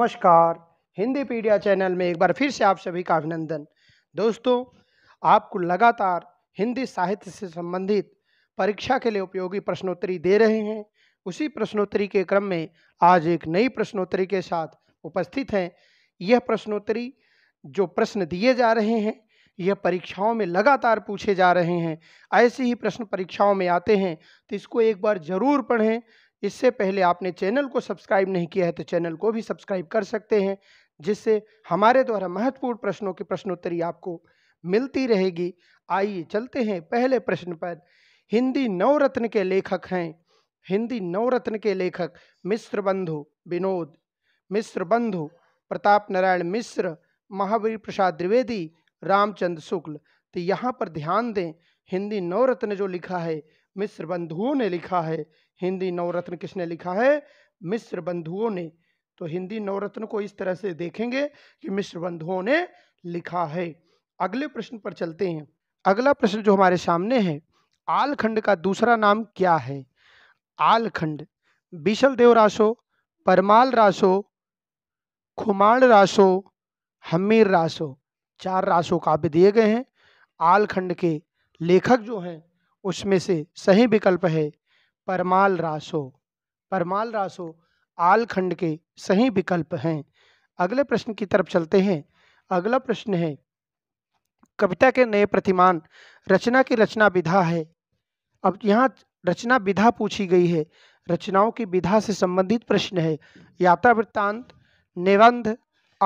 नमस्कार हिंदी पीडिया चैनल में एक बार फिर से आप सभी का अभिनंदन दोस्तों आपको लगातार हिंदी साहित्य से संबंधित परीक्षा के लिए उपयोगी प्रश्नोत्तरी दे रहे हैं उसी प्रश्नोत्तरी के क्रम में आज एक नई प्रश्नोत्तरी के साथ उपस्थित हैं यह प्रश्नोत्तरी जो प्रश्न दिए जा रहे हैं यह परीक्षाओं में लगातार पूछे जा रहे हैं ऐसे ही प्रश्न परीक्षाओं में आते हैं तो इसको एक बार ज़रूर पढ़ें इससे पहले आपने चैनल को सब्सक्राइब नहीं किया है तो चैनल को भी सब्सक्राइब कर सकते हैं जिससे हमारे द्वारा महत्वपूर्ण प्रश्नों की प्रश्नोत्तरी आपको मिलती रहेगी आइए चलते हैं पहले प्रश्न पर हिंदी नवरत्न के लेखक हैं हिंदी नवरत्न के लेखक मिश्र बंधु विनोद मिश्र बंधु प्रताप नारायण मिश्र महावीर प्रसाद द्विवेदी रामचंद्र शुक्ल तो यहाँ पर ध्यान दें हिंदी नवरत्न जो लिखा है मिस्र बंधुओं ने लिखा है हिंदी नवरत्न किसने लिखा है मिस्र बंधुओं ने तो हिंदी नवरत्न को इस तरह से देखेंगे कि मिस्र बंधुओं ने लिखा है अगले प्रश्न पर चलते हैं अगला प्रश्न जो हमारे सामने है आलखंड का दूसरा नाम क्या है आलखंड बिशल देव रासो परमाल रासो खुमाण रासो हमीर रासो चार रासों काव्य दिए गए हैं आलखंड के लेखक जो हैं उसमें से सही विकल्प है परमाल रासो परमाल रासो आल खंड के सही विकल्प हैं अगले प्रश्न की तरफ चलते हैं अगला प्रश्न है कविता के नए प्रतिमान रचना की रचना विधा है अब यहाँ रचना विधा पूछी गई है रचनाओं की विधा से संबंधित प्रश्न है यात्रा वृत्तांत निबंध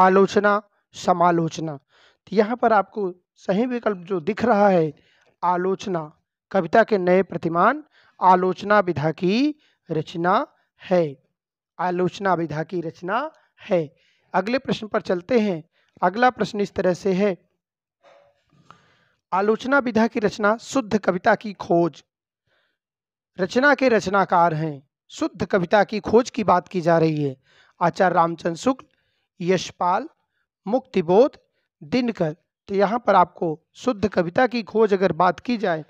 आलोचना समालोचना तो यहाँ पर आपको सही विकल्प जो दिख रहा है आलोचना कविता के नए प्रतिमान आलोचना विधा की रचना है आलोचना विधा की रचना है अगले प्रश्न पर चलते हैं अगला प्रश्न इस तरह से है आलोचना विधा की रचना शुद्ध कविता की खोज रचना के रचनाकार हैं शुद्ध कविता की खोज की बात की जा रही है आचार्य रामचंद्र शुक्ल यशपाल मुक्तिबोध दिनकर तो यहाँ पर आपको शुद्ध कविता की खोज अगर बात की जाए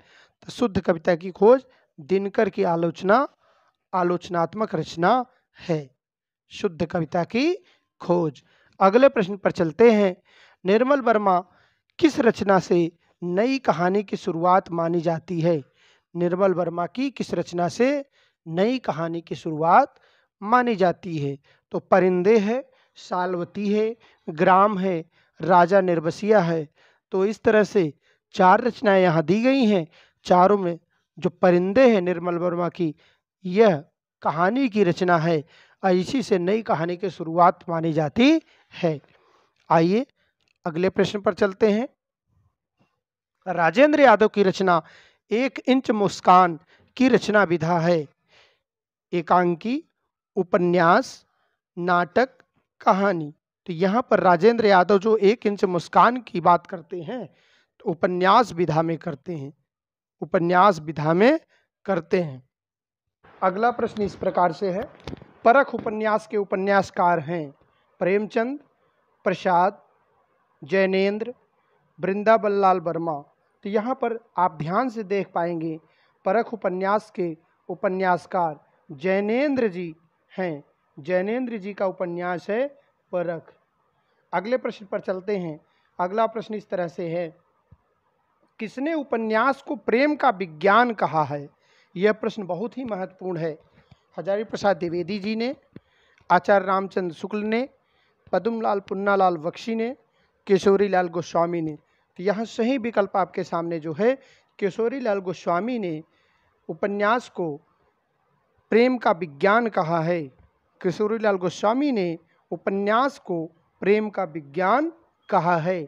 तो शुद्ध कविता की खोज दिनकर की आलोचना आलोचनात्मक रचना है शुद्ध कविता की खोज अगले प्रश्न पर चलते हैं निर्मल वर्मा किस रचना से नई कहानी की शुरुआत मानी जाती है निर्मल वर्मा की किस रचना से नई कहानी की शुरुआत मानी जाती है तो परिंदे है सालवती है ग्राम है राजा निर्वसिया है तो इस तरह से चार रचनाएं यहाँ दी गई हैं चारों में जो परिंदे हैं निर्मल वर्मा की यह कहानी की रचना है और इसी से नई कहानी की शुरुआत मानी जाती है आइए अगले प्रश्न पर चलते हैं राजेंद्र यादव की रचना एक इंच मुस्कान की रचना विधा है एकांकी उपन्यास नाटक कहानी तो यहाँ पर राजेंद्र यादव जो एक इंच मुस्कान की बात करते हैं तो उपन्यास विधा में करते हैं उपन्यास विधा में करते हैं अगला प्रश्न इस प्रकार से है परख उपन्यास के उपन्यासकार हैं प्रेमचंद प्रसाद जैनेन्द्र वृंदावन लाल वर्मा तो यहाँ पर आप ध्यान से देख पाएंगे परख उपन्यास के उपन्यासकार जैनेन्द्र जी हैं जैनेन्द्र जी का उपन्यास है परख अगले प्रश्न पर चलते हैं अगला प्रश्न इस तरह से है किसने उपन्यास को प्रेम का विज्ञान कहा है यह प्रश्न बहुत ही महत्वपूर्ण है हजारी प्रसाद द्विवेदी जी ने आचार्य रामचंद्र शुक्ल ने पदमलाल पुन्नालाल बख्शी ने किशोरी लाल गोस्वामी ने तो यहाँ सही विकल्प आपके सामने जो है किशोरी लाल गोस्वामी ने उपन्यास को प्रेम का विज्ञान कहा है किशोरी लाल गोस्वामी ने उपन्यास को प्रेम का विज्ञान कहा है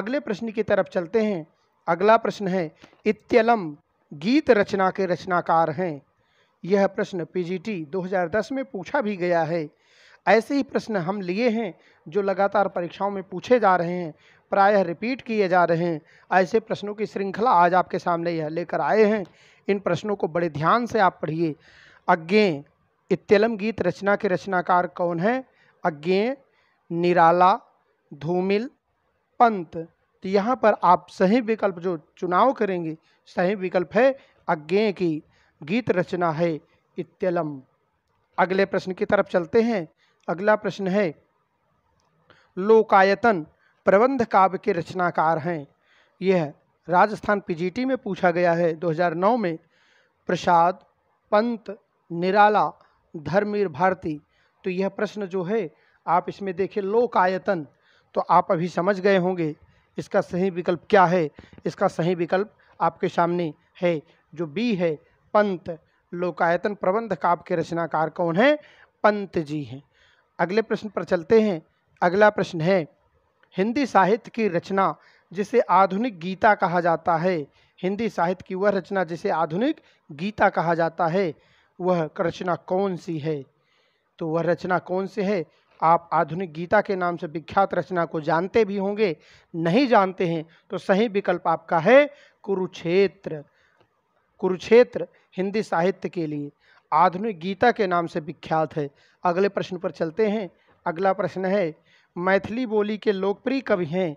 अगले प्रश्न की तरफ चलते हैं अगला प्रश्न है इत्यलम गीत रचना के रचनाकार हैं यह प्रश्न पीजीटी 2010 में पूछा भी गया है ऐसे ही प्रश्न हम लिए हैं जो लगातार परीक्षाओं में पूछे जा रहे हैं प्रायः रिपीट किए जा रहे हैं ऐसे प्रश्नों की श्रृंखला आज आपके सामने यह लेकर आए हैं इन प्रश्नों को बड़े ध्यान से आप पढ़िए अज्ञे इत्यलम गीत रचना के रचनाकार कौन हैं अज्ञे निराला धूमिल पंत तो यहाँ पर आप सही विकल्प जो चुनाव करेंगे सही विकल्प है अज्ञे की गीत रचना है इत्यलम अगले प्रश्न की तरफ चलते हैं अगला प्रश्न है लोकायतन प्रबंध काव्य के रचनाकार हैं यह राजस्थान पीजीटी में पूछा गया है 2009 में प्रसाद पंत निराला धर्मवीर भारती तो यह प्रश्न जो है आप इसमें देखें लोकायतन तो आप अभी समझ गए होंगे इसका सही विकल्प क्या है इसका सही विकल्प आपके सामने है जो बी है पंत लोकायतन प्रबंध काव्य के रचनाकार कौन है पंत जी हैं अगले प्रश्न पर चलते हैं अगला प्रश्न है हिंदी साहित्य की रचना जिसे आधुनिक गीता कहा जाता है हिंदी साहित्य की वह रचना जिसे आधुनिक गीता कहा जाता है वह रचना कौन सी है तो वह रचना कौन सी है आप आधुनिक गीता के नाम से विख्यात रचना को जानते भी होंगे नहीं जानते हैं तो सही विकल्प आपका है कुरुक्षेत्र कुरुक्षेत्र हिंदी साहित्य के लिए आधुनिक गीता के नाम से विख्यात है अगले प्रश्न पर चलते हैं अगला प्रश्न है मैथिली बोली के लोकप्रिय कवि हैं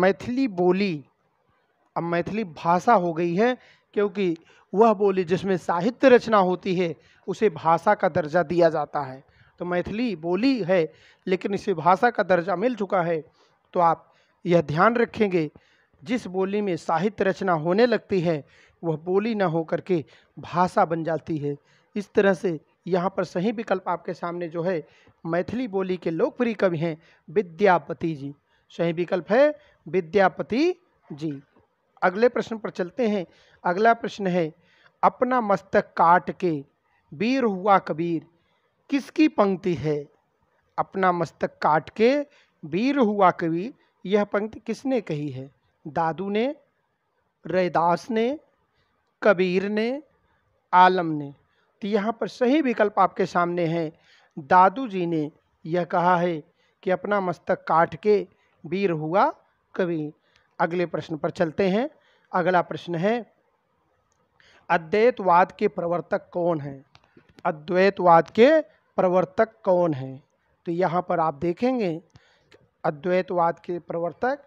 मैथिली बोली अब मैथिली भाषा हो गई है क्योंकि वह बोली जिसमें साहित्य रचना होती है उसे भाषा का दर्जा दिया जाता है तो मैथिली बोली है लेकिन इसे भाषा का दर्जा मिल चुका है तो आप यह ध्यान रखेंगे जिस बोली में साहित्य रचना होने लगती है वह बोली ना होकर के भाषा बन जाती है इस तरह से यहाँ पर सही विकल्प आपके सामने जो है मैथिली बोली के लोकप्रिय कवि हैं विद्यापति जी सही विकल्प है विद्यापति जी अगले प्रश्न पर चलते हैं अगला प्रश्न है अपना मस्तक काट के वीर हुआ कबीर किसकी पंक्ति है अपना मस्तक काट के वीर हुआ कवि यह पंक्ति किसने कही है दादू ने रैदास ने कबीर ने आलम ने तो यहाँ पर सही विकल्प आपके सामने है दादू जी ने यह कहा है कि अपना मस्तक काट के वीर हुआ कवि अगले प्रश्न पर चलते हैं अगला प्रश्न है अद्वैतवाद के प्रवर्तक कौन है अद्वैतवाद के प्रवर्तक कौन है तो यहाँ पर आप देखेंगे अद्वैतवाद के प्रवर्तक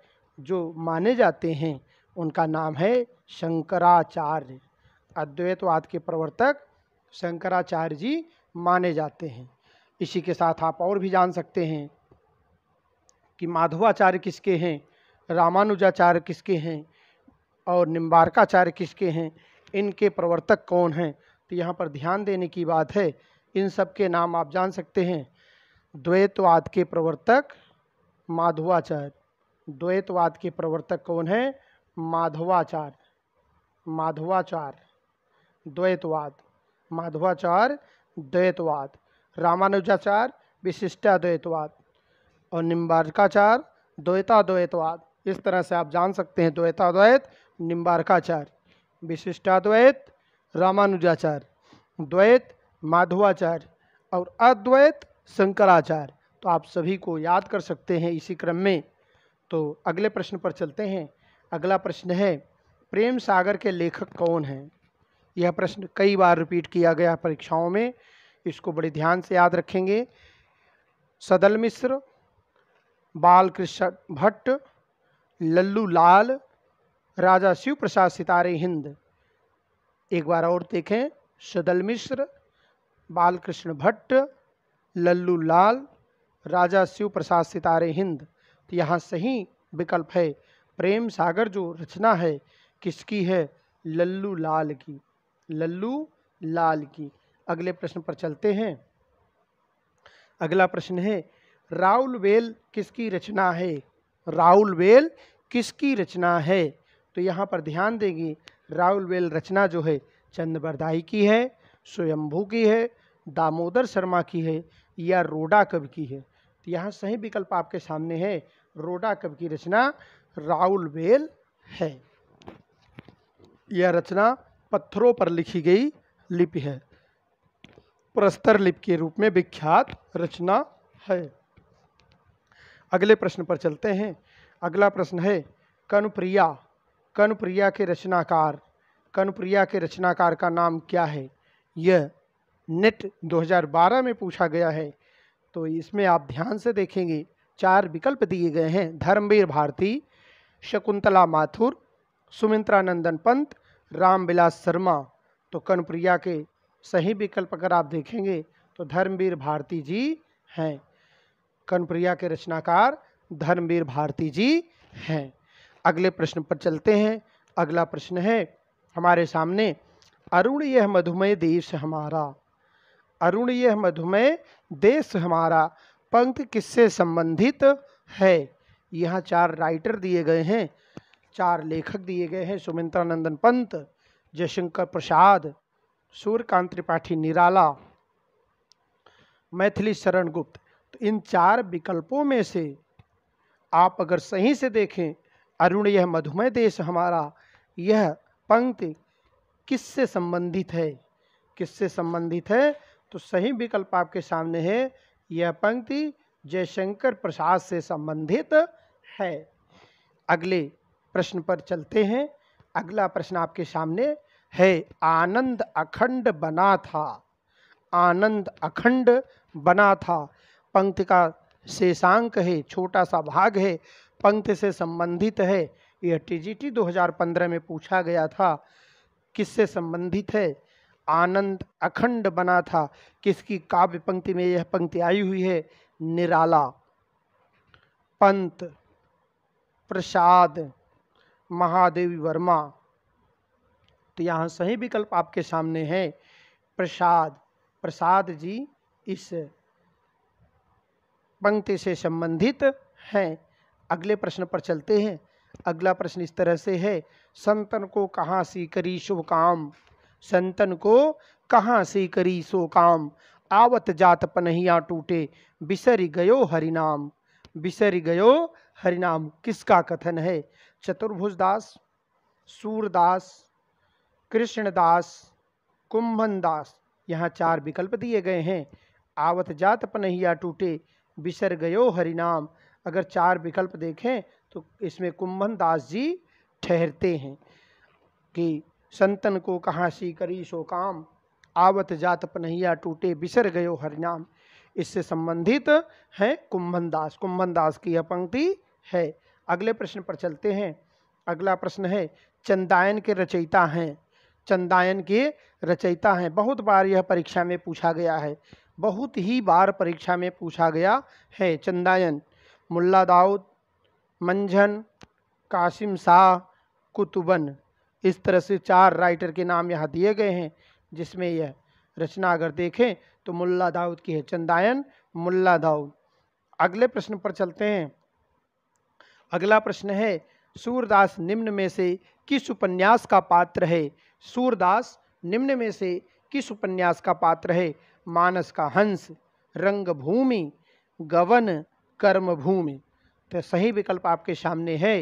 जो माने जाते हैं उनका नाम है शंकराचार्य अद्वैतवाद के प्रवर्तक शंकराचार्य जी माने जाते हैं इसी के साथ आप और भी जान सकते हैं कि माधवाचार्य किसके हैं रामानुजाचार्य किसके हैं और निम्बारकाचार्य किसके हैं इनके प्रवर्तक कौन हैं तो यहाँ पर ध्यान देने की बात है इन सब के नाम आप जान सकते हैं द्वैतवाद के प्रवर्तक माधवाचार्य द्वैतवाद के प्रवर्तक कौन है माधवाचार्य माधवाचार्य द्वैतवाद माधवाचार्य द्वैतवाद रामानुजाचार्य विशिष्टाद्वैतवाद और निम्बारकाचार्य द्वैताद्वैतवाद इस तरह से आप जान सकते हैं द्वैताद्वैत निम्बारकाचार्य विशिष्टाद्वैत रामानुजाचार्य द्वैत माधवाचार्य और अद्वैत शंकराचार्य तो आप सभी को याद कर सकते हैं इसी क्रम में तो अगले प्रश्न पर चलते हैं अगला प्रश्न है प्रेम सागर के लेखक कौन हैं यह प्रश्न कई बार रिपीट किया गया परीक्षाओं में इसको बड़े ध्यान से याद रखेंगे सदल मिश्र बाल कृष्ण भट्ट लल्लू लाल राजा शिव प्रसाद सितारे हिंद एक बार और देखें सदल मिश्र बालकृष्ण भट्ट लल्लू लाल राजा शिव प्रसाद सितारे हिंद तो यहाँ सही विकल्प है प्रेम सागर जो रचना है किसकी है लल्लू लाल की लल्लू लाल की अगले प्रश्न पर चलते हैं अगला प्रश्न है राहुल वेल किसकी रचना है राउल वेल किसकी रचना है तो यहाँ पर ध्यान देंगे राउल वेल रचना जो है चंद बरदाई की है स्वयंभू की है दामोदर शर्मा की है या रोडा कब की है तो यहाँ सही विकल्प आपके सामने है रोडा कब की रचना राउल बेल है यह रचना पत्थरों पर लिखी गई लिपि है प्रस्तर लिपि के रूप में विख्यात रचना है अगले प्रश्न पर चलते हैं अगला प्रश्न है कनुप्रिया कनुप्रिया के रचनाकार कनुप्रिया के रचनाकार का नाम क्या है यह नेट 2012 में पूछा गया है तो इसमें आप ध्यान से देखेंगे चार विकल्प दिए गए हैं धर्मवीर भारती शकुंतला माथुर सुमित्रा नंदन पंत रामविलास शर्मा तो कनप्रिया के सही विकल्प अगर आप देखेंगे तो धर्मवीर भारती जी हैं कनप्रिया के रचनाकार धर्मवीर भारती जी हैं अगले प्रश्न पर चलते हैं अगला प्रश्न है हमारे सामने अरुण यह मधुमेह देश हमारा अरुण यह मधुमेह देश हमारा पंक्ति किससे संबंधित है यहाँ चार राइटर दिए गए हैं चार लेखक दिए गए हैं सुमित्रानंदन पंत जयशंकर प्रसाद सूर्यकांत त्रिपाठी निराला मैथिली शरण गुप्त तो इन चार विकल्पों में से आप अगर सही से देखें अरुण यह मधुमेह देश हमारा यह पंक्ति किससे संबंधित है किससे संबंधित है तो सही विकल्प आपके सामने है यह पंक्ति जयशंकर प्रसाद से संबंधित है अगले प्रश्न पर चलते हैं अगला प्रश्न आपके सामने है आनंद अखंड बना था आनंद अखंड बना था पंक्ति का शेषांक है छोटा सा भाग है पंक्ति से संबंधित है यह टीजीटी 2015 में पूछा गया था किससे संबंधित है आनंद अखंड बना था किसकी काव्य पंक्ति में यह पंक्ति आई हुई है निराला पंत प्रसाद महादेवी वर्मा तो यहाँ सही विकल्प आपके सामने है प्रसाद प्रसाद जी इस पंक्ति से संबंधित हैं अगले प्रश्न पर चलते हैं अगला प्रश्न इस तरह से है संतन को कहाँ से करी शुभ काम संतन को कहाँ से करी शो काम आवत जात पनहिया टूटे बिसर गयो हरिनाम बिसर गयो हरिनाम किसका कथन है चतुर्भुजदास सूरदास कृष्णदास कुंभनदास यहाँ चार विकल्प दिए गए हैं आवत जात पनहिया टूटे बिसर गयो हरिनाम अगर चार विकल्प देखें तो इसमें कुंभन दास जी ठहरते हैं कि संतन को कहाँ सी करी सो काम आवत जात पनहिया टूटे बिसर गयो हरिनाम इससे संबंधित है कुंभन दास कुंभन दास की यह पंक्ति है अगले प्रश्न पर चलते हैं अगला प्रश्न है चंदायन के रचयिता हैं चंदायन के रचयिता हैं बहुत बार यह परीक्षा में पूछा गया है बहुत ही बार परीक्षा में पूछा गया है चंदायन मुल्ला दाऊद मंझन कासिम शाह कुतुबन इस तरह से चार राइटर के नाम यहाँ दिए गए हैं जिसमें यह रचना अगर देखें तो मुल्ला दाऊद की है चंदायन मुल्ला दाऊद अगले प्रश्न पर चलते हैं अगला प्रश्न है सूरदास निम्न में से किस उपन्यास का पात्र है सूरदास निम्न में से किस उपन्यास का पात्र है मानस का हंस रंगभूमि गवन कर्मभूमि तो सही विकल्प आपके सामने है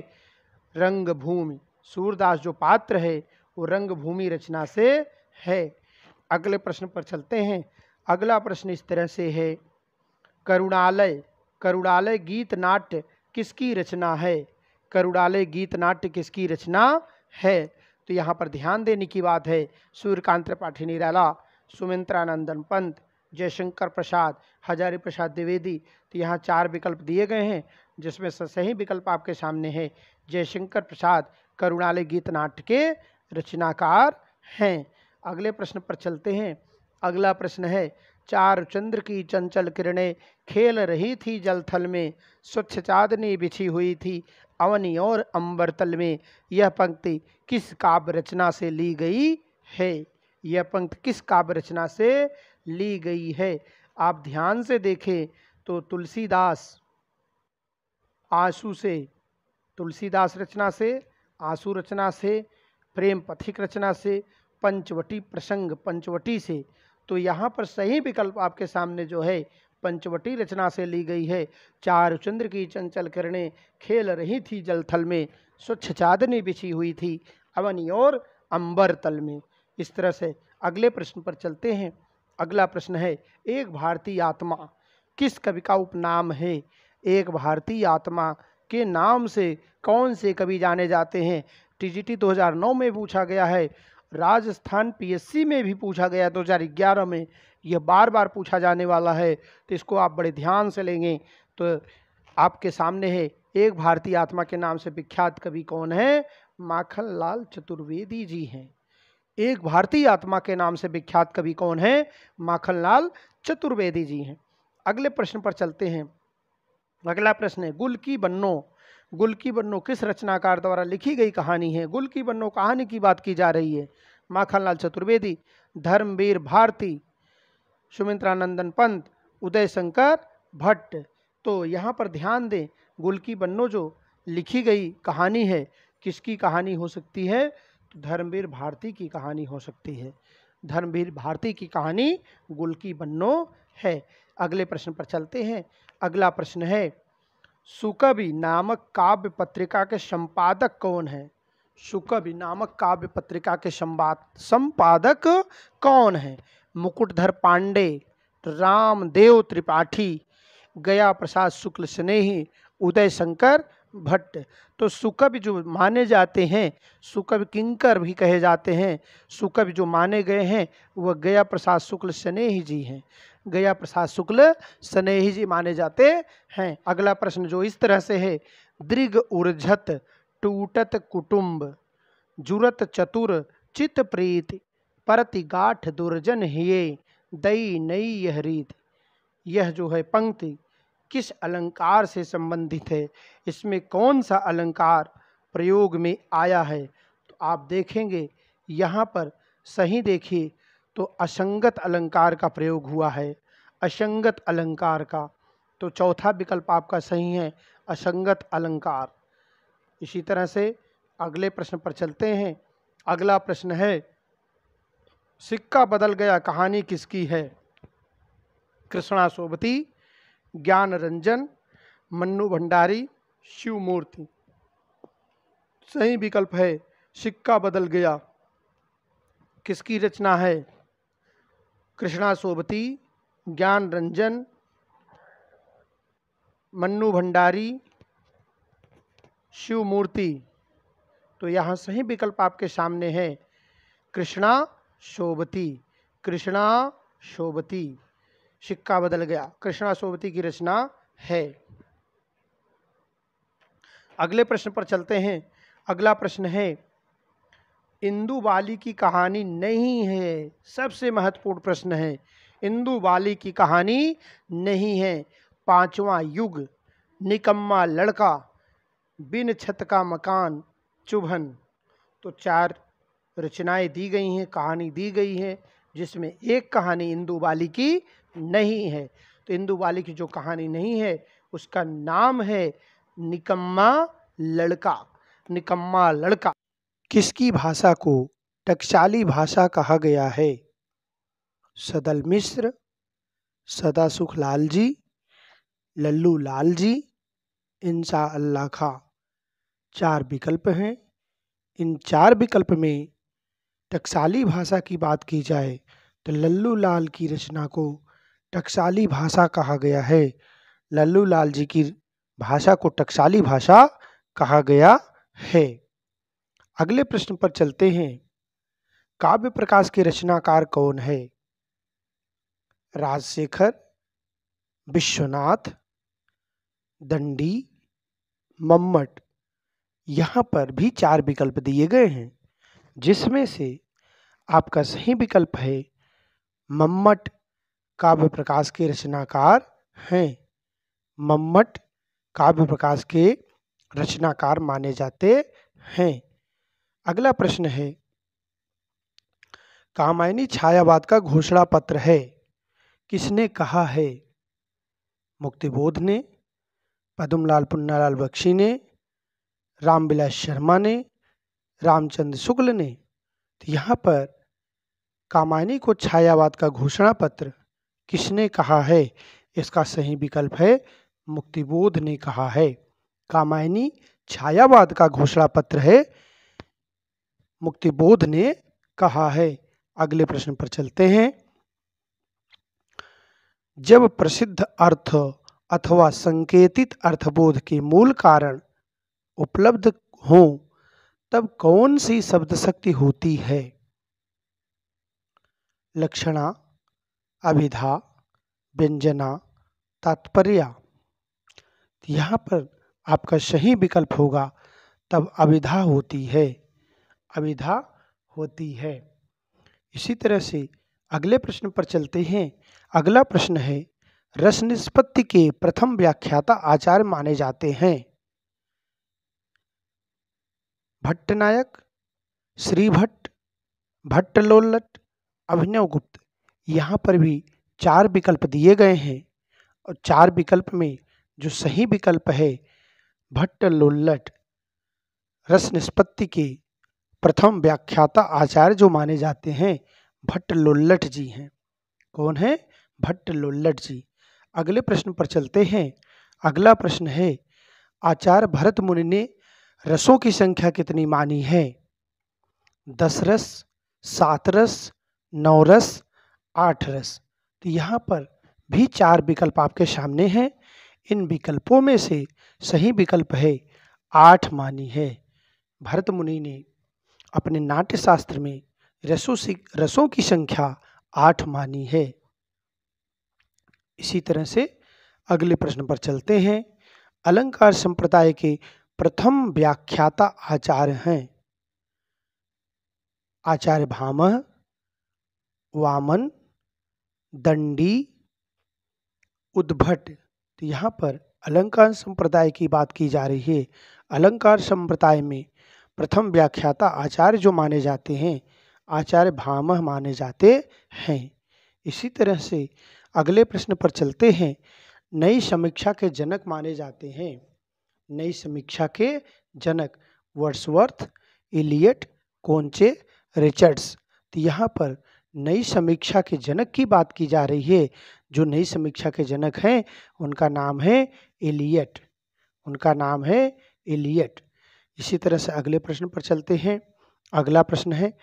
रंगभूमि सूरदास जो पात्र है वो रंगभूमि रचना से है अगले प्रश्न पर चलते हैं अगला प्रश्न इस तरह से है करुणालय करुणालय गीत नाट्य किसकी रचना है करुणालय गीत नाट्य किसकी रचना है तो यहाँ पर ध्यान देने की बात है सूर्यकांत त्रिपाठी निराला सुमित्रानंदन पंत जयशंकर प्रसाद हजारी प्रसाद द्विवेदी तो यहाँ चार विकल्प दिए गए हैं जिसमें से सही विकल्प आपके सामने है जयशंकर प्रसाद करुणालय गीत नाट्य के रचनाकार हैं अगले प्रश्न पर चलते हैं अगला प्रश्न है चार चंद्र की चंचल किरणें खेल रही थी जलथल में स्वच्छ चादनी बिछी हुई थी अवनी और तल में यह पंक्ति किस काव्य रचना से ली गई है यह पंक्ति किस काव्य रचना से ली गई है आप ध्यान से देखें तो तुलसीदास आंसू से तुलसीदास रचना से आंसू रचना से प्रेम पथिक रचना से पंचवटी प्रसंग पंचवटी से तो यहाँ पर सही विकल्प आपके सामने जो है पंचवटी रचना से ली गई है चार चंद्र की चंचल किरणें खेल रही थी जलथल में स्वच्छ चादनी बिछी हुई थी अवनी और अंबर तल में इस तरह से अगले प्रश्न पर चलते हैं अगला प्रश्न है एक भारतीय आत्मा किस कवि का उपनाम है एक भारतीय आत्मा के नाम से कौन से कवि जाने जाते हैं टीजीटी 2009 में पूछा गया है राजस्थान पीएससी में भी पूछा गया दो ग्यारह में यह बार बार पूछा जाने वाला है तो इसको आप बड़े ध्यान से लेंगे तो आपके सामने है एक भारतीय आत्मा के नाम से विख्यात कवि कौन है माखन लाल चतुर्वेदी जी हैं एक भारतीय आत्मा के नाम से विख्यात कवि कौन है माखनलाल चतुर्वेदी जी हैं अगले प्रश्न पर चलते हैं अगला प्रश्न है गुल की बन्नो गुल की बन्नो किस रचनाकार द्वारा लिखी गई कहानी है गुल की बन्नो कहानी की बात की जा रही है माखनलाल चतुर्वेदी धर्मवीर भारती सुमित्रानंदन पंत उदय शंकर भट्ट तो यहाँ पर ध्यान दें गुल की बन्नो जो लिखी गई कहानी है किसकी कहानी हो सकती है धर्मवीर भारती की कहानी हो सकती है धर्मवीर भारती की कहानी गुलकी बन्नो है अगले प्रश्न पर चलते हैं अगला प्रश्न है सुकवि नामक काव्य पत्रिका के संपादक कौन है सुकवि नामक काव्य पत्रिका के संपादक कौन है मुकुटधर पांडे रामदेव त्रिपाठी गया प्रसाद शुक्ल स्नेही उदय शंकर भट्ट तो सुकब जो माने जाते हैं सुकब किंकर भी कहे जाते हैं सुकब जो माने गए हैं वह गया प्रसाद शुक्ल स्नेही जी हैं गया प्रसाद शुक्ल स्नेही जी माने जाते हैं अगला प्रश्न जो इस तरह से है दृघ ऊर्जत टूटत कुटुंब जुरत चतुर चित प्रीत परति गाठ दुर्जन हिये दई नई यह रीत यह जो है पंक्ति किस अलंकार से संबंधित है इसमें कौन सा अलंकार प्रयोग में आया है तो आप देखेंगे यहाँ पर सही देखिए तो असंगत अलंकार का प्रयोग हुआ है असंगत अलंकार का तो चौथा विकल्प आपका सही है असंगत अलंकार इसी तरह से अगले प्रश्न पर चलते हैं अगला प्रश्न है सिक्का बदल गया कहानी किसकी है कृष्णा सोबती ज्ञान रंजन मन्नू भंडारी शिव मूर्ति सही विकल्प है सिक्का बदल गया किसकी रचना है कृष्णा सोबती ज्ञान रंजन मन्नू भंडारी शिव मूर्ति तो यहाँ सही विकल्प आपके सामने है कृष्णा शोभती कृष्णा शोभती सिक्का बदल गया कृष्णा सोबती की रचना है अगले प्रश्न पर चलते हैं अगला प्रश्न है इंदु बाली की कहानी नहीं है सबसे महत्वपूर्ण प्रश्न है इंदु बाली की कहानी नहीं है पांचवा युग निकम्मा लड़का बिन छत का मकान चुभन तो चार रचनाएं दी गई हैं कहानी दी गई है जिसमें एक कहानी इंदु बाली की नहीं है तो इंदु बाली की जो कहानी नहीं है उसका नाम है निकम्मा लड़का निकम्मा लड़का किसकी भाषा को टकसाली भाषा कहा गया है सदल मिश्र सदा सुख लाल जी लल्लू लाल जी इंसा अल्लाह खा चार विकल्प हैं इन चार विकल्प में टकसाली भाषा की बात की जाए तो लल्लू लाल की रचना को टकसाली भाषा कहा गया है लल्लू लाल जी की भाषा को टकसाली भाषा कहा गया है अगले प्रश्न पर चलते हैं काव्य प्रकाश के रचनाकार कौन है राजशेखर विश्वनाथ दंडी मम्मट यहाँ पर भी चार विकल्प दिए गए हैं जिसमें से आपका सही विकल्प है मम्मट काव्य प्रकाश के रचनाकार हैं मम्मट काव्य प्रकाश के रचनाकार माने जाते हैं अगला प्रश्न है कामायनी छायावाद का घोषणा पत्र है किसने कहा है मुक्तिबोध ने पदमलाल पुन्नालाल बख्शी ने रामविलास शर्मा ने रामचंद्र शुक्ल ने तो यहाँ पर कामायनी को छायावाद का घोषणा पत्र किसने कहा है इसका सही विकल्प है मुक्तिबोध ने कहा है कामायनी छायावाद का घोषणा पत्र है मुक्तिबोध ने कहा है अगले प्रश्न पर चलते हैं जब प्रसिद्ध अर्थ अथवा संकेतित अर्थबोध के मूल कारण उपलब्ध हो तब कौन सी शब्द शक्ति होती है लक्षणा अभिधा व्यंजना तात्पर्य यहाँ पर आपका सही विकल्प होगा तब अभिधा होती है अभिधा होती है इसी तरह से अगले प्रश्न पर चलते हैं अगला प्रश्न है रस निष्पत्ति के प्रथम व्याख्याता आचार्य माने जाते हैं भट्टनायक श्रीभट्ट भट्टलोल्लट अभिनव गुप्त यहाँ पर भी चार विकल्प दिए गए हैं और चार विकल्प में जो सही विकल्प है भट्ट लोल्लट रस निष्पत्ति के प्रथम व्याख्याता आचार्य जो माने जाते हैं भट्ट लोल्लट जी हैं कौन है भट्ट लोल्लट जी अगले प्रश्न पर चलते हैं अगला प्रश्न है आचार्य भरत मुनि ने रसों की संख्या कितनी मानी है दस रस सात रस नौ रस आठ रस तो यहाँ पर भी चार विकल्प आपके सामने हैं इन विकल्पों में से सही विकल्प है आठ मानी है भरत मुनि ने अपने नाट्यशास्त्र में रसों से रसों की संख्या आठ मानी है इसी तरह से अगले प्रश्न पर चलते हैं अलंकार संप्रदाय के प्रथम व्याख्याता आचार्य हैं आचार्य भाम वामन दंडी उद्भट तो यहाँ पर अलंकार संप्रदाय की बात की जा रही है अलंकार संप्रदाय में प्रथम व्याख्याता आचार्य जो माने जाते हैं आचार्य भामह माने जाते हैं इसी तरह से अगले प्रश्न पर चलते हैं नई समीक्षा के जनक माने जाते हैं नई समीक्षा के जनक वर्ड्सवर्थ इलियट कोंचे रिचर्ड्स तो यहाँ पर नई समीक्षा के जनक की बात की जा रही है जो नई समीक्षा के जनक हैं उनका नाम है एलियट उनका नाम है एलियट इसी तरह से अगले प्रश्न पर चलते हैं अगला प्रश्न है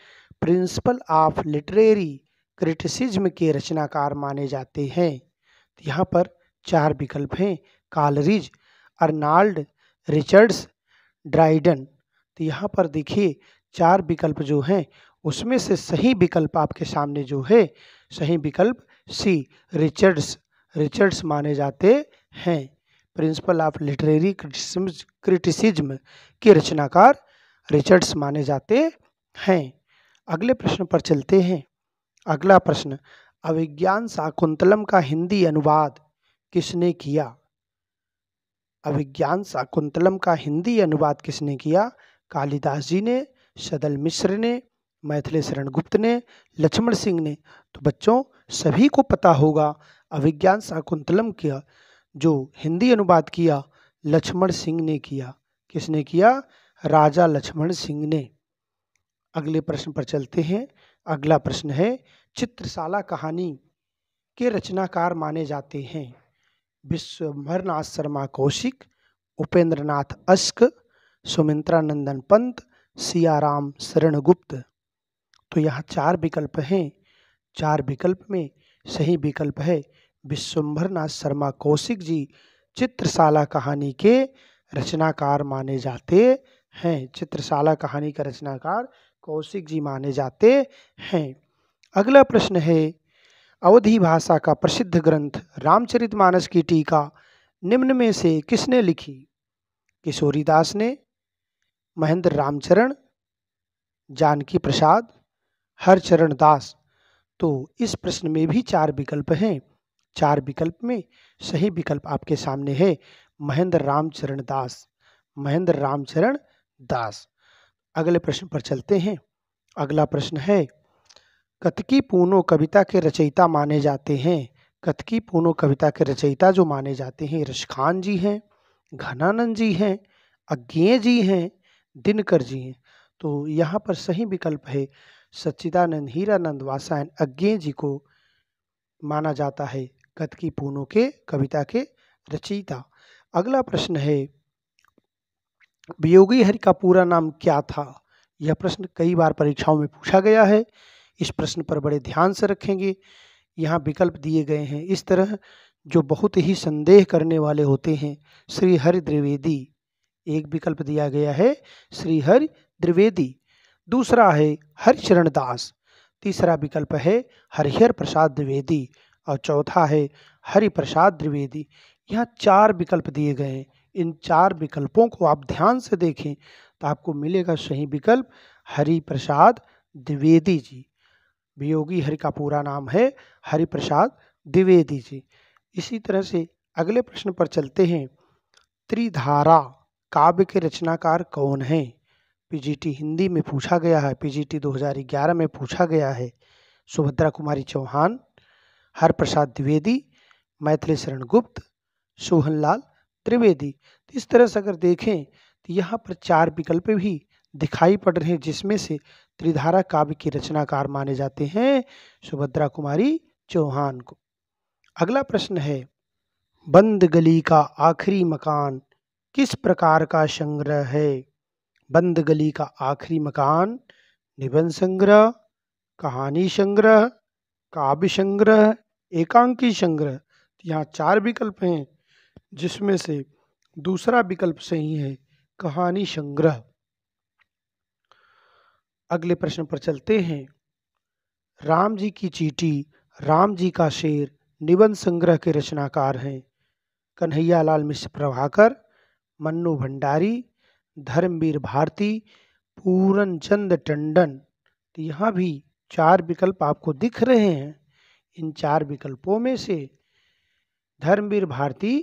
प्रिंसिपल ऑफ लिटरेरी क्रिटिसिज्म के रचनाकार माने जाते हैं तो यहाँ पर चार विकल्प हैं कालरिज अर्नाल्ड रिचर्ड्स ड्राइडन तो यहाँ पर देखिए चार विकल्प जो हैं उसमें से सही विकल्प आपके सामने जो है सही विकल्प सी रिचर्ड्स रिचर्ड्स माने जाते हैं प्रिंसिपल ऑफ लिटरेरी क्रिटिसिज्म के रचनाकार रिचर्ड्स माने जाते हैं अगले प्रश्न पर चलते हैं अगला प्रश्न अभिज्ञान शाकुंतलम का हिंदी अनुवाद किसने किया अभिज्ञान शाकुंतलम का हिंदी अनुवाद किसने किया कालिदास जी ने सदल मिश्र ने मैथिली शरण गुप्त ने लक्ष्मण सिंह ने तो बच्चों सभी को पता होगा अभिज्ञान शाकुंतलम किया जो हिंदी अनुवाद किया लक्ष्मण सिंह ने किया किसने किया राजा लक्ष्मण सिंह ने अगले प्रश्न पर चलते हैं अगला प्रश्न है चित्रशाला कहानी के रचनाकार माने जाते हैं विश्वभरनाथ शर्मा कौशिक उपेंद्रनाथ अस्क सुमित्रानंदन पंत सियाराम शरणगुप्त तो यहाँ चार विकल्प हैं चार विकल्प में सही विकल्प है विश्वम्भरनाथ शर्मा कौशिक जी चित्रशाला कहानी के रचनाकार माने जाते हैं चित्रशाला कहानी का रचनाकार कौशिक जी माने जाते हैं अगला प्रश्न है अवधि भाषा का प्रसिद्ध ग्रंथ रामचरितमानस की टीका निम्न में से किसने लिखी किशोरीदास ने महेंद्र रामचरण जानकी प्रसाद हर चरण दास तो इस प्रश्न में भी चार विकल्प हैं चार विकल्प में सही विकल्प आपके सामने है महेंद्र रामचरण दास महेंद्र रामचरण दास अगले प्रश्न पर चलते हैं अगला प्रश्न है कतकी पूनो कविता के रचयिता माने जाते हैं कतकी पूनो कविता के रचयिता जो माने जाते हैं रशखान जी हैं घनानंद जी हैं अज्ञेय जी हैं दिनकर जी हैं तो यहाँ पर सही विकल्प है सच्चिदानंद हीरानंद वासायन अज्ञे जी को माना जाता है गत की पूनों के कविता के रचयिता अगला प्रश्न है वियोगी हरि का पूरा नाम क्या था यह प्रश्न कई बार परीक्षाओं में पूछा गया है इस प्रश्न पर बड़े ध्यान से रखेंगे यहाँ विकल्प दिए गए हैं इस तरह जो बहुत ही संदेह करने वाले होते हैं श्री हरि द्विवेदी एक विकल्प दिया गया है श्री हरि द्विवेदी दूसरा है हरिशरण दास तीसरा विकल्प है हरिहर प्रसाद द्विवेदी और चौथा है हरिप्रसाद द्विवेदी यहाँ चार विकल्प दिए गए हैं इन चार विकल्पों को आप ध्यान से देखें तो आपको मिलेगा सही विकल्प हरिप्रसाद द्विवेदी जी वियोगी हरि का पूरा नाम है हरिप्रसाद द्विवेदी जी इसी तरह से अगले प्रश्न पर चलते हैं त्रिधारा काव्य के रचनाकार कौन हैं पीजीटी हिंदी में पूछा गया है पीजीटी 2011 में पूछा गया है सुभद्रा कुमारी चौहान हर प्रसाद द्विवेदी मैथिली शरण गुप्त सोहन त्रिवेदी तो इस तरह से अगर देखें तो यहाँ पर चार विकल्प भी दिखाई पड़ रहे हैं जिसमें से त्रिधारा काव्य के रचनाकार माने जाते हैं सुभद्रा कुमारी चौहान को अगला प्रश्न है बंद गली का आखिरी मकान किस प्रकार का संग्रह है बंद गली का आखिरी मकान निबंध संग्रह कहानी संग्रह काव्य संग्रह एकांकी संग्रह यहाँ चार विकल्प हैं जिसमें से दूसरा विकल्प सही है कहानी संग्रह अगले प्रश्न पर चलते हैं राम जी की चीटी राम जी का शेर निबंध संग्रह के रचनाकार हैं कन्हैयालाल मिश्र प्रभाकर मन्नू भंडारी धर्मवीर भारती पूरन चंद टंडन तो यहाँ भी चार विकल्प आपको दिख रहे हैं इन चार विकल्पों में से धर्मवीर भारती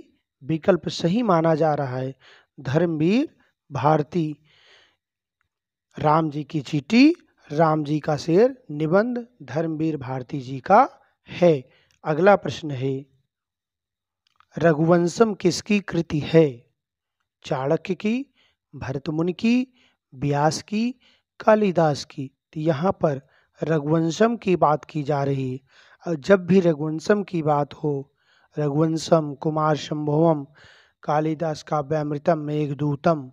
विकल्प सही माना जा रहा है धर्मवीर भारती राम जी की चीटी राम जी का शेर निबंध धर्मवीर भारती जी का है अगला प्रश्न है रघुवंशम किसकी कृति है चाणक्य की भरत मुनि की व्यास की कालिदास की तो यहाँ पर रघुवंशम की बात की जा रही है और जब भी रघुवंशम की बात हो रघुवंशम कुमार शंभवम कालिदास का मेघ दूतम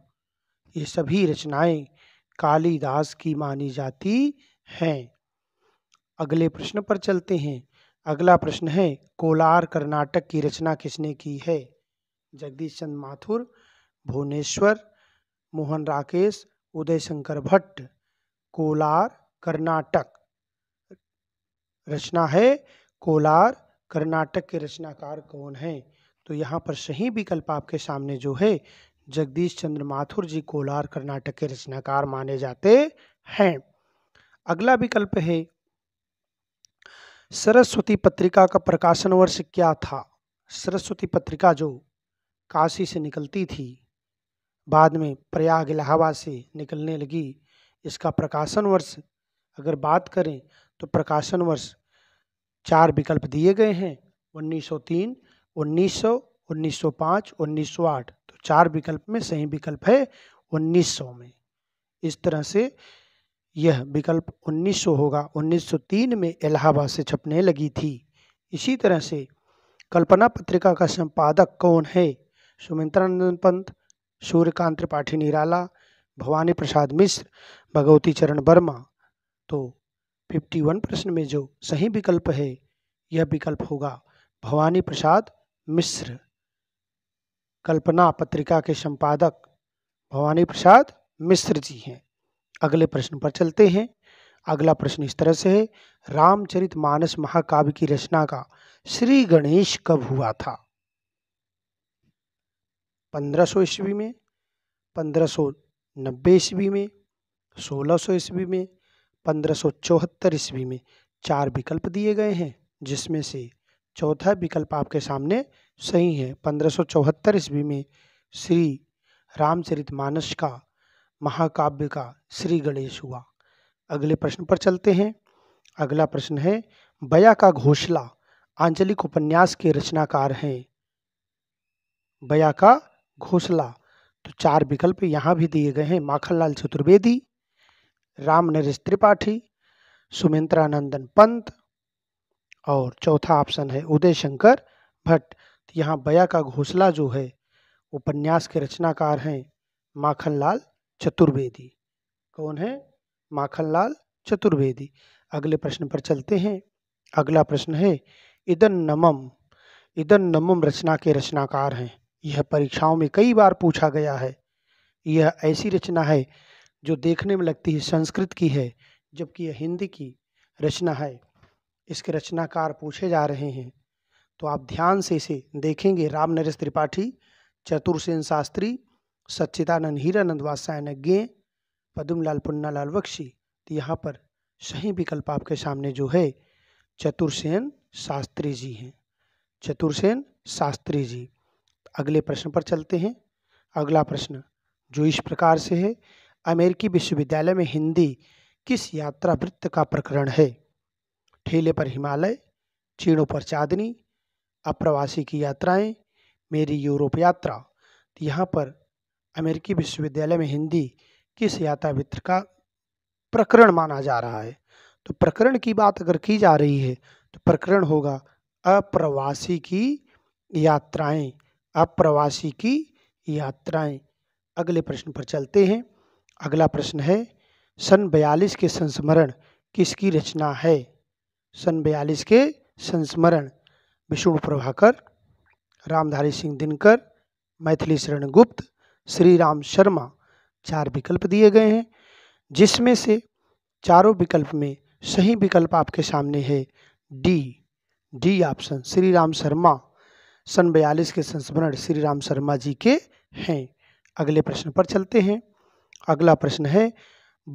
ये सभी रचनाएं कालिदास की मानी जाती हैं अगले प्रश्न पर चलते हैं अगला प्रश्न है कोलार कर्नाटक की रचना किसने की है जगदीश चंद्र माथुर भुवनेश्वर मोहन राकेश उदय शंकर भट्ट कोलार कर्नाटक रचना है कोलार कर्नाटक के रचनाकार कौन हैं तो यहाँ पर सही विकल्प आपके सामने जो है जगदीश चंद्र माथुर जी कोलार कर्नाटक के रचनाकार माने जाते हैं अगला विकल्प है सरस्वती पत्रिका का प्रकाशन वर्ष क्या था सरस्वती पत्रिका जो काशी से निकलती थी बाद में प्रयाग इलाहाबाद से निकलने लगी इसका प्रकाशन वर्ष अगर बात करें तो प्रकाशन वर्ष चार विकल्प दिए गए हैं 1903, 1900, 1905, 1908 तो चार विकल्प में सही विकल्प है 1900 में इस तरह से यह विकल्प 1900 होगा 1903 में इलाहाबाद से छपने लगी थी इसी तरह से कल्पना पत्रिका का संपादक कौन है सुमित्रानंद पंत सूर्यकांत त्रिपाठी निराला भवानी प्रसाद मिश्र भगवती चरण वर्मा तो 51 प्रश्न में जो सही विकल्प है यह विकल्प होगा भवानी प्रसाद मिश्र कल्पना पत्रिका के संपादक भवानी प्रसाद मिश्र जी हैं अगले प्रश्न पर चलते हैं अगला प्रश्न इस तरह से है रामचरित मानस महाकाव्य की रचना का श्री गणेश कब हुआ था पंद्रह सौ ईस्वी में पंद्रह सौ नब्बे ईस्वी में सोलह सौ ईस्वी में पंद्रह सौ चौहत्तर ईस्वी में चार विकल्प दिए गए हैं जिसमें से चौथा विकल्प आपके सामने सही है पंद्रह सौ चौहत्तर ईस्वी में श्री रामचरित मानस का महाकाव्य का श्री गणेश हुआ अगले प्रश्न पर चलते हैं अगला प्रश्न है बया का घोषला आंचलिक उपन्यास के रचनाकार हैं बया का घोसला तो चार विकल्प यहाँ भी दिए गए हैं माखनलाल चतुर्वेदी राम नरेश त्रिपाठी सुमित्रानंदन पंत और चौथा ऑप्शन है उदय शंकर भट्ट तो यहाँ बया का घोसला जो है उपन्यास के रचनाकार हैं माखनलाल चतुर्वेदी कौन है माखनलाल चतुर्वेदी अगले प्रश्न पर चलते हैं अगला प्रश्न है इदन नमम इदन नमम रचना के रचनाकार हैं यह परीक्षाओं में कई बार पूछा गया है यह ऐसी रचना है जो देखने में लगती है संस्कृत की है जबकि यह हिंदी की रचना है इसके रचनाकार पूछे जा रहे हैं तो आप ध्यान से इसे देखेंगे राम नरेश त्रिपाठी चतुर्सेन शास्त्री सच्चिदानंद हीरानंद वासायन ज्ञ पदमलाल पुन्नालाल बख्शी तो यहाँ पर सही विकल्प आपके सामने जो है चतुर्सेन शास्त्री जी हैं चतुर्सेन शास्त्री जी अगले प्रश्न पर चलते हैं अगला प्रश्न जो इस प्रकार से है अमेरिकी विश्वविद्यालय में हिंदी किस यात्रा वृत्त का प्रकरण है ठेले पर हिमालय चीड़ों पर चांदनी अप्रवासी की यात्राएं मेरी यूरोप यात्रा तो यहाँ पर अमेरिकी विश्वविद्यालय में हिंदी किस यात्रा वृत्त का प्रकरण माना जा रहा है तो प्रकरण की बात अगर की जा रही है तो प्रकरण होगा अप्रवासी की यात्राएं अप्रवासी की यात्राएं अगले प्रश्न पर चलते हैं अगला प्रश्न है सन बयालीस के संस्मरण किसकी रचना है सन बयालीस के संस्मरण विष्णु प्रभाकर रामधारी सिंह दिनकर मैथिली शरण गुप्त श्री राम शर्मा चार विकल्प दिए गए हैं जिसमें से चारों विकल्प में सही विकल्प आपके सामने है D D option Shri Ram Sharma सन बयालीस के संस्मरण श्री राम शर्मा जी के हैं अगले प्रश्न पर चलते हैं अगला प्रश्न है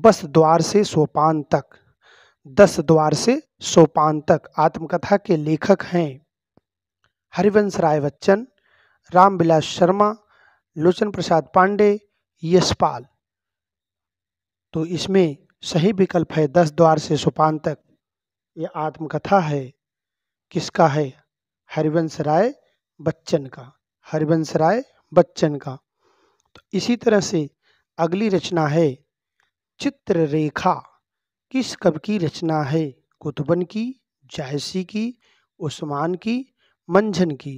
बस द्वार से सोपान तक दस द्वार से सोपान तक आत्मकथा के लेखक हैं हरिवंश राय बच्चन रामविलास शर्मा लोचन प्रसाद पांडे यशपाल तो इसमें सही विकल्प है दस द्वार से सोपान तक ये आत्मकथा है किसका है हरिवंश राय बच्चन का हरिवंश राय बच्चन का तो इसी तरह से अगली रचना है चित्ररेखा किस कब की रचना है कुतुबन की जायसी की उस्मान की मंझन की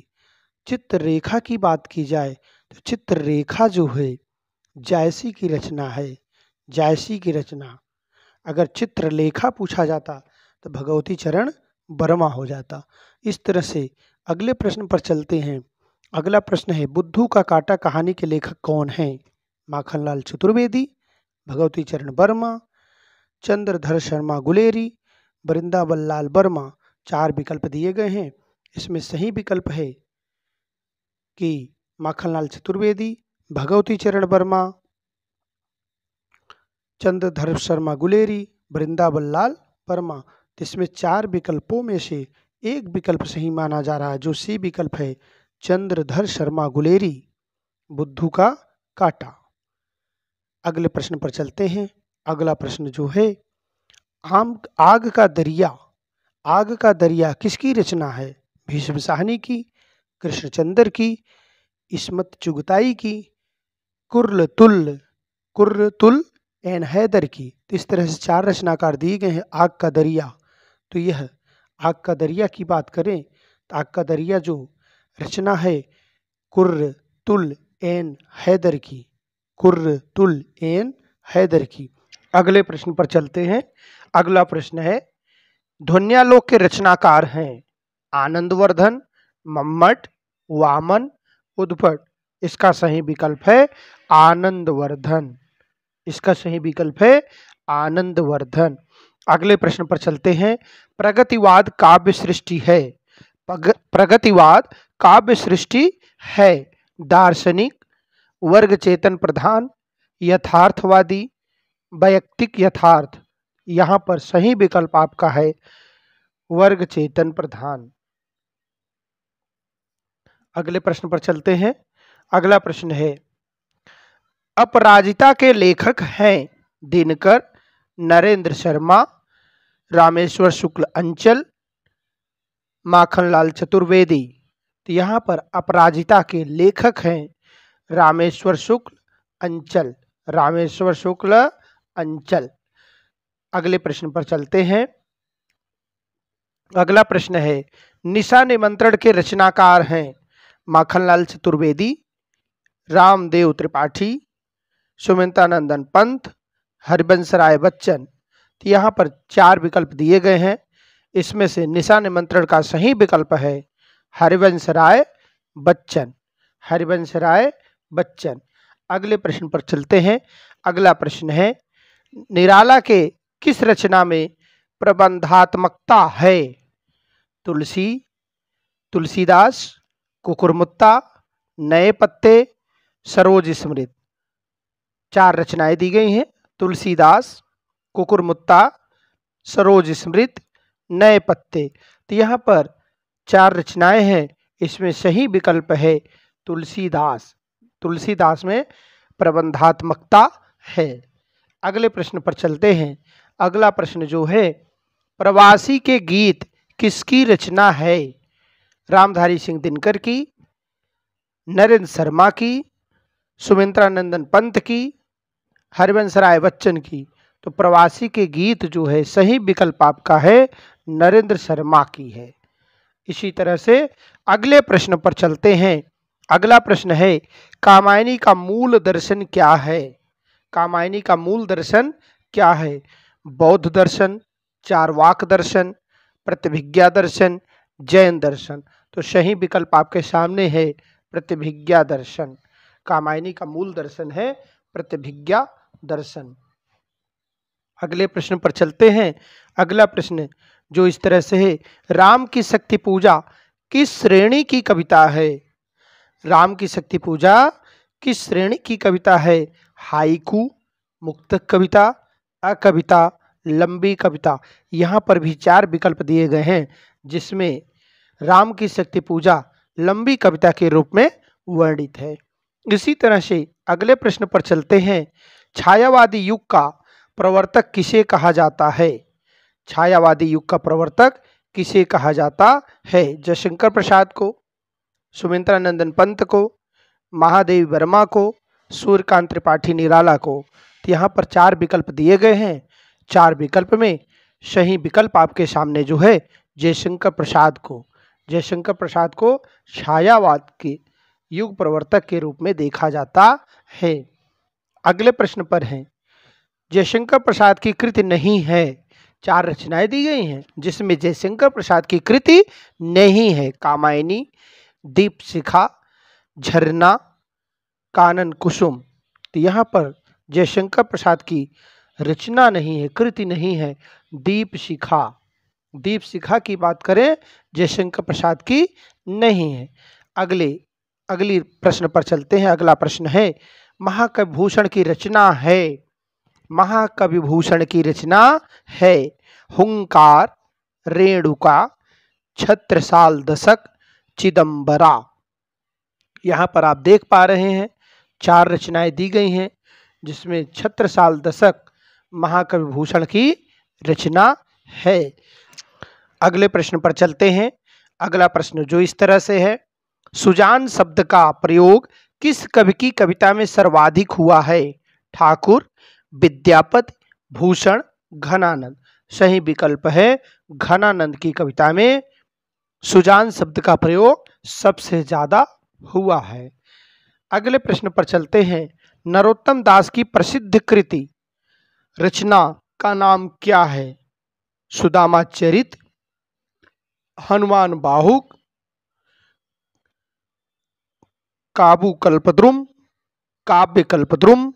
चित्ररेखा की बात की जाए तो चित्ररेखा जो है जायसी की रचना है जायसी की रचना अगर चित्रलेखा पूछा जाता तो भगवती चरण बर्मा हो जाता इस तरह से अगले प्रश्न पर चलते हैं अगला प्रश्न है बुद्धू का काटा कहानी के लेखक कौन हैं माखनलाल चतुर्वेदी भगवती चरण वर्मा चंद्रधर शर्मा गुलेरी वृंदावन लाल वर्मा चार विकल्प दिए गए हैं इसमें सही विकल्प है कि माखनलाल चतुर्वेदी भगवती चरण वर्मा चंद्रधर शर्मा गुलेरी वृंदावन लाल वर्मा इसमें चार विकल्पों में से एक विकल्प सही माना जा रहा है जो सी विकल्प है चंद्रधर शर्मा गुलेरी बुद्धू का काटा अगले प्रश्न पर चलते हैं अगला प्रश्न जो है आम आग का दरिया आग का दरिया किसकी रचना है भीष्म साहनी की कृष्णचंद्र की इसमत चुगताई की कुर्ल तुल कुर्र तुल एन हैदर की तो इस तरह से चार रचनाकार दिए गए हैं आग का दरिया तो यह आग का दरिया की बात करें तो आग का दरिया जो रचना है कुर्र तुल एन हैदर की कुर्र तुल एन हैदर की अगले प्रश्न पर चलते हैं अगला प्रश्न है ध्वनियालोक के रचनाकार हैं आनंदवर्धन मम्मट वामन उद्भट इसका सही विकल्प है आनंदवर्धन इसका सही विकल्प है आनंदवर्धन अगले प्रश्न पर चलते हैं प्रगतिवाद काव्य सृष्टि है प्रगतिवाद काव्य सृष्टि है दार्शनिक वर्ग चेतन प्रधान यथार्थवादी वैयक्तिक यथार्थ यहाँ पर सही विकल्प आपका है वर्ग चेतन प्रधान अगले प्रश्न पर चलते हैं अगला प्रश्न है अपराजिता के लेखक हैं दिनकर नरेंद्र शर्मा रामेश्वर शुक्ल अंचल माखनलाल चतुर्वेदी तो यहाँ पर अपराजिता के लेखक हैं रामेश्वर शुक्ल अंचल रामेश्वर शुक्ल अंचल अगले प्रश्न पर चलते हैं अगला प्रश्न है निशा निमंत्रण के रचनाकार हैं माखनलाल चतुर्वेदी रामदेव त्रिपाठी सुमिता नंदन पंत हरिबंश राय बच्चन तो यहाँ पर चार विकल्प दिए गए हैं इसमें से निशा निमंत्रण का सही विकल्प है हरिवंश राय बच्चन हरिवंश राय बच्चन अगले प्रश्न पर चलते हैं अगला प्रश्न है निराला के किस रचना में प्रबंधात्मकता है तुलसी तुलसीदास कुकुरमुत्ता नए पत्ते सरोज स्मृत चार रचनाएं दी गई हैं तुलसीदास कुकुरमुत्ता सरोज स्मृत नए पत्ते तो यहाँ पर चार रचनाएं हैं इसमें सही विकल्प है तुलसीदास तुलसीदास में प्रबंधात्मकता है अगले प्रश्न पर चलते हैं अगला प्रश्न जो है प्रवासी के गीत किसकी रचना है रामधारी सिंह दिनकर की नरेंद्र शर्मा की सुमित्रानंदन पंत की हरिवंश राय बच्चन की तो प्रवासी के गीत जो है सही विकल्प आपका है नरेंद्र शर्मा की है इसी तरह से अगले प्रश्न पर चलते हैं अगला प्रश्न है कामायनी का मूल दर्शन क्या है कामायनी का मूल दर्शन क्या है बौद्ध दर्शन चारवाक दर्शन प्रतिभिज्ञा दर्शन जैन दर्शन तो सही विकल्प आपके सामने है प्रतिभिज्ञा दर्शन कामायनी का मूल दर्शन है प्रतिभिज्ञा दर्शन अगले प्रश्न पर चलते हैं अगला प्रश्न जो इस तरह से है राम की शक्ति पूजा किस श्रेणी की कविता है राम की शक्ति पूजा किस श्रेणी की कविता है हाइकू मुक्त कविता अकविता लंबी कविता यहाँ पर भी चार विकल्प दिए गए हैं जिसमें राम की शक्ति पूजा लंबी कविता के रूप में वर्णित है इसी तरह से अगले प्रश्न पर चलते हैं छायावादी युग का प्रवर्तक किसे कहा जाता है छायावादी युग का प्रवर्तक किसे कहा जाता है जयशंकर प्रसाद को सुमित्रा नंदन पंत को महादेव वर्मा को सूर्यकांत त्रिपाठी निराला को तो यहाँ पर चार विकल्प दिए गए हैं चार विकल्प में सही विकल्प आपके सामने जो है जयशंकर प्रसाद को जयशंकर प्रसाद को छायावाद के युग प्रवर्तक के रूप में देखा जाता है अगले प्रश्न पर हैं जयशंकर प्रसाद की कृति नहीं है चार रचनाएं दी गई हैं जिसमें जयशंकर प्रसाद की कृति नहीं है कामायनी दीप शिखा झरना कानन कुसुम तो यहाँ पर जयशंकर प्रसाद की रचना नहीं है कृति नहीं है दीप शिखा दीप शिखा की बात करें जयशंकर प्रसाद की नहीं है अगले अगली प्रश्न पर चलते हैं अगला प्रश्न है महाकवि भूषण की रचना है महाकवि भूषण की रचना है हुंकार रेणुका छत्रसाल दशक चिदंबरा यहाँ पर आप देख पा रहे हैं चार रचनाएं दी गई हैं जिसमें छत्रसाल दशक महाकवि भूषण की रचना है अगले प्रश्न पर चलते हैं अगला प्रश्न जो इस तरह से है सुजान शब्द का प्रयोग किस कवि की कविता में सर्वाधिक हुआ है ठाकुर विद्यापति भूषण घनानंद सही विकल्प है घनानंद की कविता में सुजान शब्द का प्रयोग सबसे ज़्यादा हुआ है अगले प्रश्न पर चलते हैं नरोत्तम दास की प्रसिद्ध कृति रचना का नाम क्या है सुदामा चरित हनुमान बाहुक काबू कल्पद्रुम काव्य कल्पद्रुम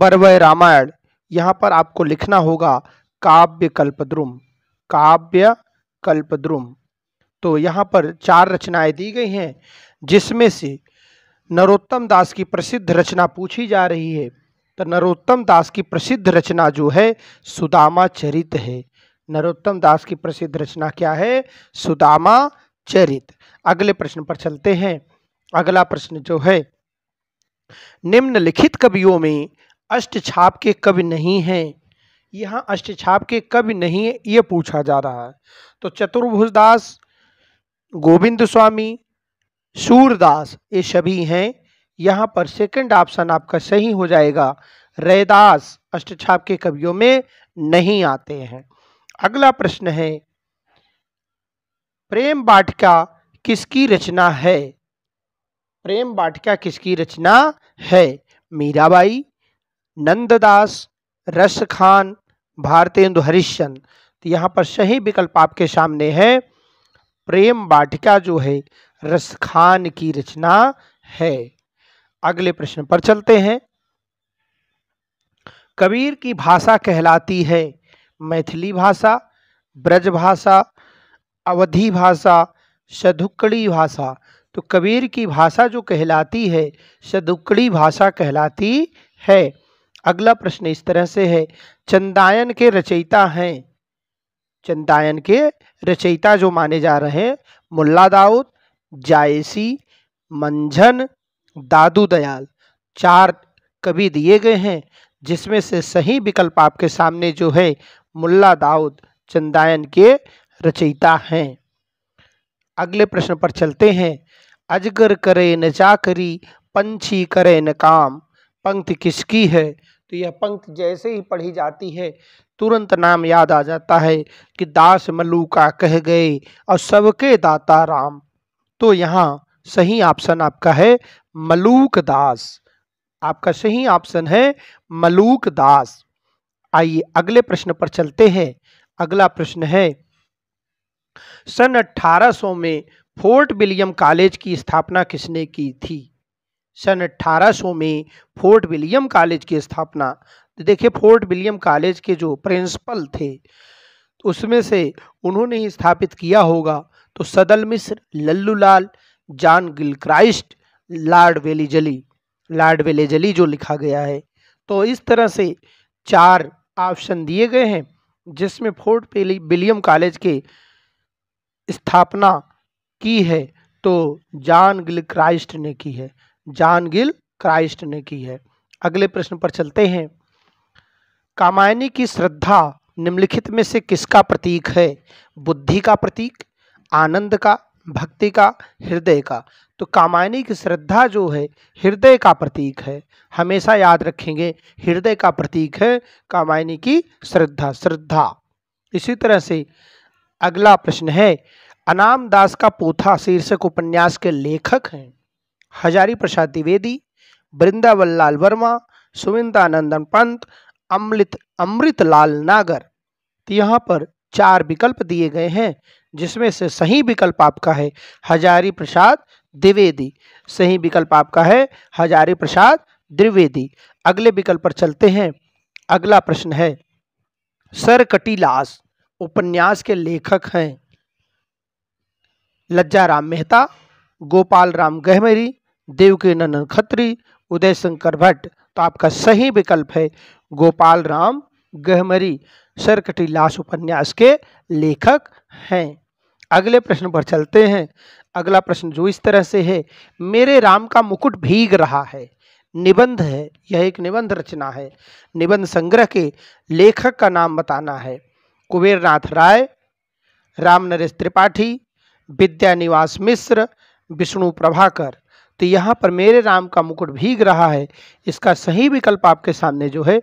बरवय रामायण यहाँ पर आपको लिखना होगा काव्य कल्पद्रुम काव्य कल्पद्रुम तो यहाँ पर चार रचनाएं दी गई हैं जिसमें से नरोत्तम दास की प्रसिद्ध रचना पूछी जा रही है तो नरोत्तम दास की प्रसिद्ध रचना जो है सुदामा चरित है नरोत्तम दास की प्रसिद्ध रचना क्या है सुदामा चरित अगले प्रश्न पर चलते हैं अगला प्रश्न जो है निम्नलिखित कवियों में अष्ट छाप के कवि नहीं हैं यहाँ अष्ट छाप के कवि नहीं है ये पूछा जा रहा है तो चतुर्भुजदास गोविंद स्वामी सूरदास ये सभी हैं यहाँ पर सेकंड ऑप्शन आपका सही हो जाएगा रैदास अष्टछाप के कवियों में नहीं आते हैं अगला प्रश्न है प्रेम बाटिका किसकी रचना है प्रेम बाटिका किसकी रचना है मीराबाई नंददास रस खान भारतेंदु हरिश्चंद तो यहाँ पर सही विकल्प आपके सामने है प्रेम वाटिका जो है रस खान की रचना है अगले प्रश्न पर चलते हैं कबीर की भाषा कहलाती है मैथिली भाषा ब्रज भाषा अवधि भाषा सधुक्कड़ी भाषा तो कबीर की भाषा जो कहलाती है सधुक्कड़ी भाषा कहलाती है अगला प्रश्न इस तरह से है चंदायन के रचयिता हैं चंदायन के रचयिता जो माने जा रहे हैं मुल्ला दाऊद जायसी मंझन दादू दयाल चार कवि दिए गए हैं जिसमें से सही विकल्प आपके सामने जो है मुल्ला दाऊद चंदायन के रचयिता हैं अगले प्रश्न पर चलते हैं अजगर करे न चाकरी पंछी करे न काम पंक्ति किसकी है तो यह पंक्त जैसे ही पढ़ी जाती है तुरंत नाम याद आ जाता है कि दास मलूका कह गए और सबके दाता राम तो यहाँ सही ऑप्शन आपका है मलूक दास आपका सही ऑप्शन है मलूक दास आइए अगले प्रश्न पर चलते हैं अगला प्रश्न है सन 1800 में फोर्ट विलियम कॉलेज की स्थापना किसने की थी सन 1800 में फोर्ट विलियम कॉलेज की स्थापना तो देखिए फोर्ट विलियम कॉलेज के जो प्रिंसिपल थे तो उसमें से उन्होंने ही स्थापित किया होगा तो Sadal Mishra Lallu Lal John Gilchrist Lord Wellesley Lord जली जो लिखा गया है तो इस तरह से चार ऑप्शन दिए गए हैं जिसमें फोर्ट विलियम कॉलेज के स्थापना की है तो जॉन गिलक्राइस्ट ने की है जान गिल क्राइस्ट ने की है अगले प्रश्न पर चलते हैं कामायनी की श्रद्धा निम्नलिखित में से किसका प्रतीक है बुद्धि का प्रतीक आनंद का भक्ति का हृदय का तो कामायनी की श्रद्धा जो है हृदय का प्रतीक है हमेशा याद रखेंगे हृदय का प्रतीक है कामायनी की श्रद्धा श्रद्धा इसी तरह से अगला प्रश्न है अनाम दास का पोथा शीर्षक उपन्यास के लेखक हैं हजारी प्रसाद द्विवेदी वृंदावन लाल वर्मा सुविंदानंदन पंत अमृत अमृत लाल नागर तो यहाँ पर चार विकल्प दिए गए हैं जिसमें से सही विकल्प आपका है हजारी प्रसाद द्विवेदी सही विकल्प आपका है हजारी प्रसाद द्विवेदी अगले विकल्प पर चलते हैं अगला प्रश्न है सर कटिलास उपन्यास के लेखक हैं लज्जा राम मेहता गोपाल राम गहमरी देवकी नंदन खत्री उदय शंकर भट्ट तो आपका सही विकल्प है गोपाल राम गहमरी सरकटी लाश उपन्यास के लेखक हैं अगले प्रश्न पर चलते हैं अगला प्रश्न जो इस तरह से है मेरे राम का मुकुट भीग रहा है निबंध है यह एक निबंध रचना है निबंध संग्रह के लेखक का नाम बताना है कुबेरनाथ राय राम नरेश त्रिपाठी विद्या निवास मिश्र विष्णु प्रभाकर तो यहाँ पर मेरे राम का मुकुट भीग रहा है इसका सही विकल्प आपके सामने जो है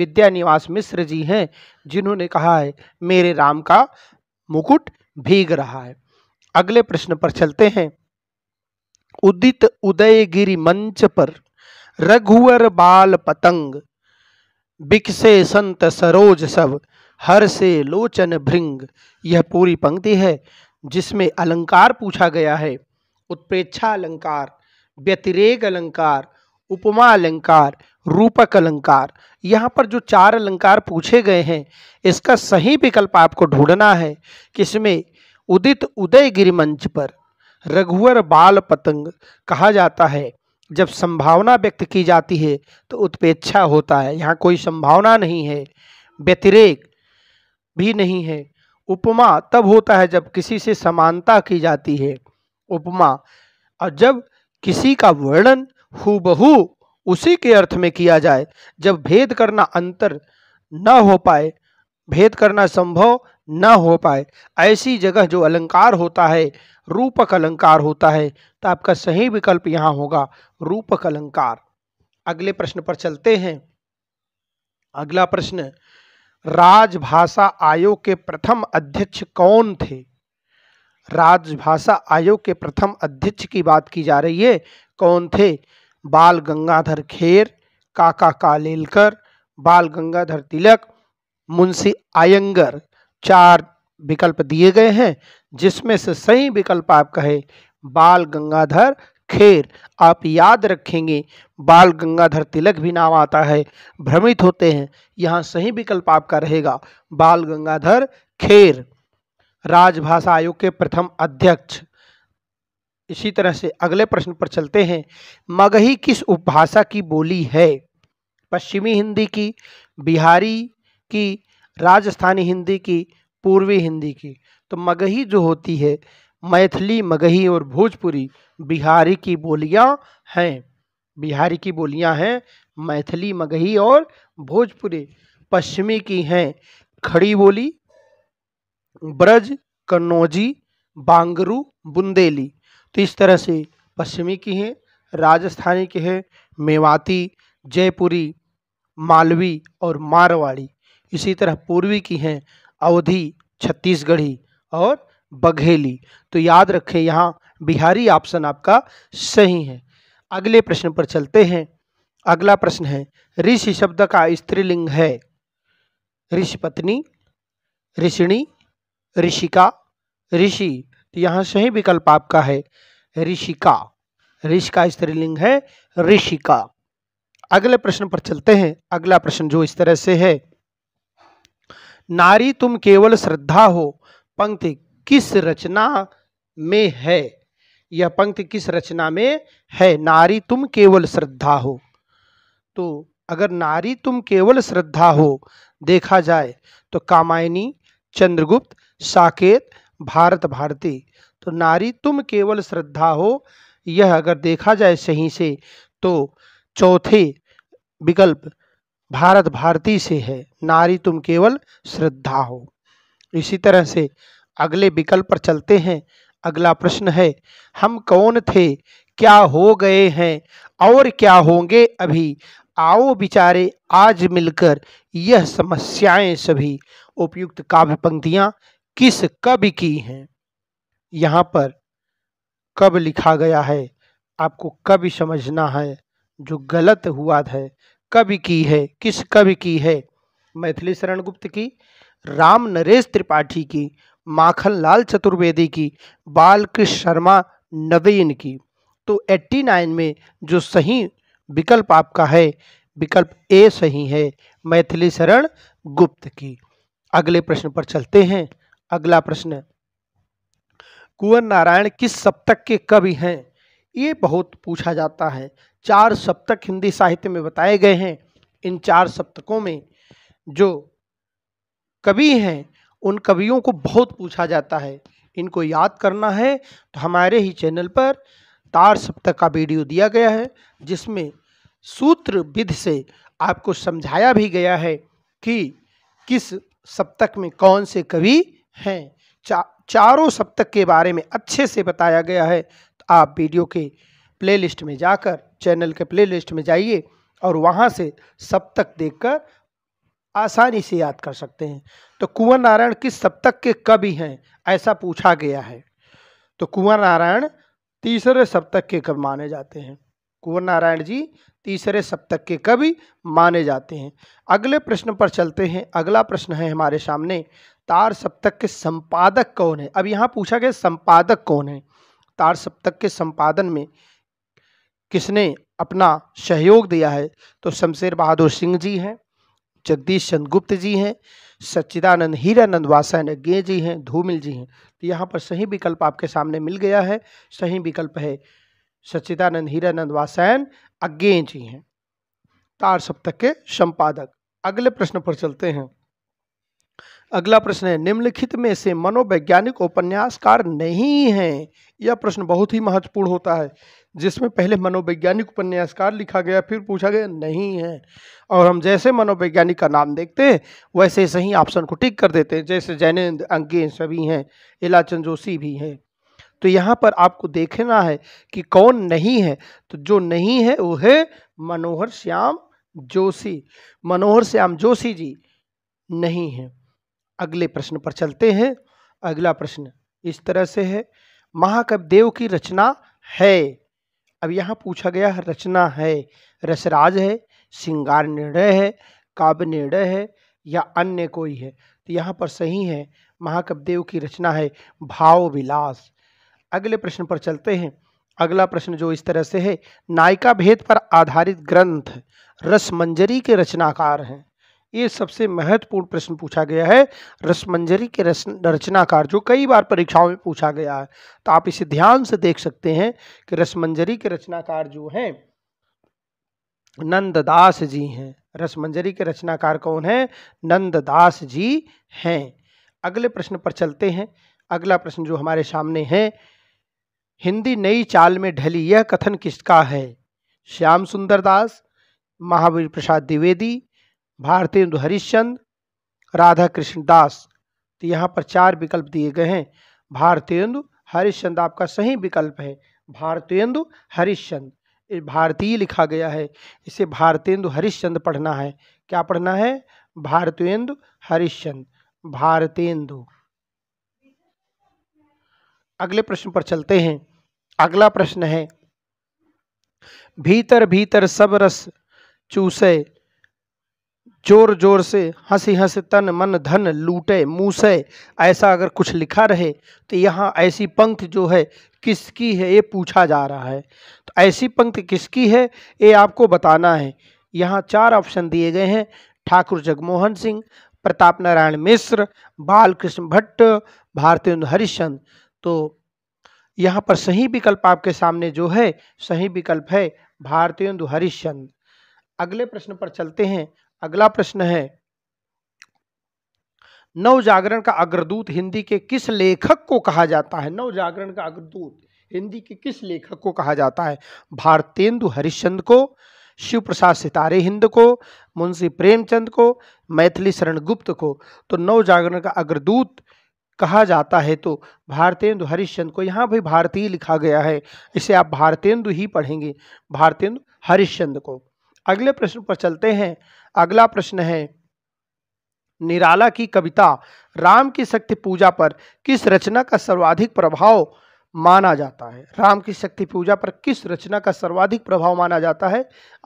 विद्या निवास मिश्र जी हैं जिन्होंने कहा है मेरे राम का मुकुट भीग रहा है अगले प्रश्न पर चलते हैं उदित उदयगिरी मंच पर रघुवर बाल पतंग बिकसे संत सरोज सब हर से लोचन भृंग यह पूरी पंक्ति है जिसमें अलंकार पूछा गया है उत्प्रेक्षा अलंकार व्यतिरेक अलंकार उपमा अलंकार रूपक अलंकार यहाँ पर जो चार अलंकार पूछे गए हैं इसका सही विकल्प आपको ढूंढना है किसमें उदित उदय गिरि मंच पर रघुवर बाल पतंग कहा जाता है जब संभावना व्यक्त की जाती है तो उत्पेक्षा होता है यहाँ कोई संभावना नहीं है व्यतिरेक भी नहीं है उपमा तब होता है जब किसी से समानता की जाती है उपमा और जब किसी का वर्णन हु उसी के अर्थ में किया जाए जब भेद करना अंतर न हो पाए भेद करना संभव न हो पाए ऐसी जगह जो अलंकार होता है रूपक अलंकार होता है तो आपका सही विकल्प यहां होगा रूपक अलंकार अगले प्रश्न पर चलते हैं अगला प्रश्न राजभाषा आयोग के प्रथम अध्यक्ष कौन थे राजभाषा आयोग के प्रथम अध्यक्ष की बात की जा रही है कौन थे बाल गंगाधर खेर काका कालेलकर बाल गंगाधर तिलक मुंशी आयंगर चार विकल्प दिए गए हैं जिसमें से सही विकल्प आपका है बाल गंगाधर खेर आप याद रखेंगे बाल गंगाधर तिलक भी नाम आता है भ्रमित होते हैं यहाँ सही विकल्प आपका रहेगा बाल गंगाधर खेर राजभाषा आयोग के प्रथम अध्यक्ष इसी तरह से अगले प्रश्न पर चलते हैं मगही किस उपभाषा की बोली है पश्चिमी हिंदी की बिहारी की राजस्थानी हिंदी की पूर्वी हिंदी की तो मगही जो होती है मैथिली मगही और भोजपुरी बिहारी की बोलियां हैं बिहारी की बोलियां हैं मैथिली मगही और भोजपुरी पश्चिमी की हैं खड़ी बोली ब्रज कन्नौजी बांगरू बुंदेली तो इस तरह से पश्चिमी की हैं राजस्थानी की हैं मेवाती जयपुरी मालवी और मारवाड़ी इसी तरह पूर्वी की हैं अवधी छत्तीसगढ़ी और बघेली तो याद रखें यहाँ बिहारी ऑप्शन आपका सही है अगले प्रश्न पर चलते हैं अगला प्रश्न है ऋषि शब्द का स्त्रीलिंग है ऋषि पत्नी ऋषिणी ऋषिका ऋषि तो यहाँ सही विकल्प आपका है ऋषिका ऋषिका स्त्रीलिंग है ऋषिका अगले प्रश्न पर चलते हैं अगला प्रश्न जो इस तरह से है नारी तुम केवल श्रद्धा हो पंक्ति किस रचना में है यह पंक्ति किस रचना में है नारी तुम केवल श्रद्धा हो तो अगर नारी तुम केवल श्रद्धा हो देखा जाए तो कामायनी चंद्रगुप्त साकेत भारत भारती तो नारी तुम केवल श्रद्धा हो यह अगर देखा जाए सही से तो चौथे विकल्प भारत भारती से है नारी तुम केवल श्रद्धा हो इसी तरह से अगले विकल्प पर चलते हैं अगला प्रश्न है हम कौन थे क्या हो गए हैं और क्या होंगे अभी आओ बिचारे आज मिलकर यह समस्याएं सभी उपयुक्त काव्य पंक्तियाँ किस कवि की हैं यहाँ पर कब लिखा गया है आपको कवि समझना है जो गलत हुआ है कवि की है किस कवि की है मैथिली शरण गुप्त की राम नरेश त्रिपाठी की माखन लाल चतुर्वेदी की बाल कृष्ण शर्मा नवीन की तो 89 में जो सही विकल्प आपका है विकल्प ए सही है मैथिली शरण गुप्त की अगले प्रश्न पर चलते हैं अगला प्रश्न कुंवर नारायण किस सप्तक के कवि हैं ये बहुत पूछा जाता है चार सप्तक हिंदी साहित्य में बताए गए हैं इन चार सप्तकों में जो कवि हैं उन कवियों को बहुत पूछा जाता है इनको याद करना है तो हमारे ही चैनल पर तार सप्तक का वीडियो दिया गया है जिसमें सूत्र विध से आपको समझाया भी गया है कि किस सप्तक में कौन से कवि हैं चा, चारों सप्तक के बारे में अच्छे से बताया गया है तो आप वीडियो के प्लेलिस्ट में जाकर चैनल के प्लेलिस्ट में जाइए और वहाँ से सप्तक देखकर आसानी से याद कर सकते हैं तो कुंवर नारायण किस सप्तक के कवि हैं ऐसा पूछा गया है तो कुंवर नारायण तीसरे सप्तक के कवि माने जाते हैं कुंवर नारायण जी तीसरे सप्तक के कवि माने जाते हैं अगले प्रश्न पर चलते हैं अगला प्रश्न है हमारे सामने तार सप्तक के संपादक कौन है अब यहाँ पूछा गया संपादक कौन है तार सप्तक के संपादन में किसने अपना सहयोग दिया है तो शमशेर बहादुर सिंह जी हैं जगदीश चंद गुप्त जी हैं सच्चिदानंद हीरानंद वासन गे जी हैं धूमिल जी हैं तो यहाँ पर सही विकल्प आपके सामने मिल गया है सही विकल्प है सच्चिदानंद हीरानंद वासैन अज्ञे जी हैं तार सप्तक के संपादक अगले प्रश्न पर चलते हैं अगला प्रश्न है निम्नलिखित में से मनोवैज्ञानिक उपन्यासकार नहीं है यह प्रश्न बहुत ही महत्वपूर्ण होता है जिसमें पहले मनोवैज्ञानिक उपन्यासकार लिखा गया फिर पूछा गया नहीं है और हम जैसे मनोवैज्ञानिक का नाम देखते हैं वैसे सही ऑप्शन को टिक कर देते हैं जैसे जैनेन्द्र अंगे सभी हैं इलाचंद जोशी भी हैं तो यहाँ पर आपको देखना है कि कौन नहीं है तो जो नहीं है वो है मनोहर श्याम जोशी मनोहर श्याम जोशी जी नहीं है अगले प्रश्न पर चलते हैं अगला प्रश्न इस तरह से है महाकवि देव की रचना है अब यहाँ पूछा गया है रचना है रसराज है श्रृंगार निर्णय है काव्य निर्णय है या अन्य कोई है तो यहाँ पर सही है महाकवि देव की रचना है भाव विलास अगले प्रश्न पर चलते हैं अगला प्रश्न जो इस तरह से है नायिका भेद पर आधारित ग्रंथ रसमंजरी के रचनाकार हैं ये सबसे महत्वपूर्ण प्रश्न पूछा गया है रसमंजरी के रचनाकार जो कई बार परीक्षाओं में पूछा गया है तो आप इसे ध्यान से देख सकते हैं कि रसमंजरी के रचनाकार जो हैं नंददास जी हैं रसमंजरी के रचनाकार कौन नंद नंददास जी हैं अगले प्रश्न पर चलते हैं अगला प्रश्न जो हमारे सामने है हिंदी नई चाल में ढली यह कथन किसका है श्याम सुंदर दास महावीर प्रसाद द्विवेदी भारतेंदु हरिश्चंद राधा कृष्ण दास तो यहाँ पर चार विकल्प दिए गए हैं भारतेंदु हरिश्चंद आपका सही विकल्प है भारतेंदु हरिश्चंद भारतीय लिखा गया है इसे भारतेंदु हरिश्चंद पढ़ना है क्या पढ़ना है भारतेंदु हरिश्चंद भारतेंदु अगले प्रश्न पर चलते हैं अगला प्रश्न है भीतर भीतर सब रस चूसे जोर जोर से हंसी हंस तन मन धन लूटे मूसे ऐसा अगर कुछ लिखा रहे तो यहाँ ऐसी पंक्त जो है किसकी है ये पूछा जा रहा है तो ऐसी पंक्ति किसकी है ये आपको बताना है यहाँ चार ऑप्शन दिए गए हैं ठाकुर जगमोहन सिंह प्रताप नारायण मिश्र बालकृष्ण भट्ट भारतेंदु हरिश्चंद्र तो यहाँ पर सही विकल्प आपके सामने जो है सही विकल्प है भारतीय हरिश्चंद अगले प्रश्न पर चलते हैं अगला प्रश्न है नव जागरण का अग्रदूत हिंदी के किस लेखक को कहा जाता है नव जागरण का अग्रदूत हिंदी के किस लेखक को कहा जाता है भारतेंदु हरिश्चंद को शिव प्रसाद सितारे हिंद को मुंशी प्रेमचंद को मैथिली शरण गुप्त को तो नव जागरण का अग्रदूत कहा जाता है तो भारतेंदु हरिश्चंद्र को यहाँ भी भारतीय लिखा गया है इसे आप भारतेंदु ही पढ़ेंगे भारतेंदु हरिश्चंद्र को अगले प्रश्न पर चलते हैं अगला प्रश्न है निराला की कविता राम की शक्ति पूजा पर किस रचना का सर्वाधिक प्रभाव माना जाता है राम की शक्ति पूजा पर किस रचना का सर्वाधिक प्रभाव माना जाता है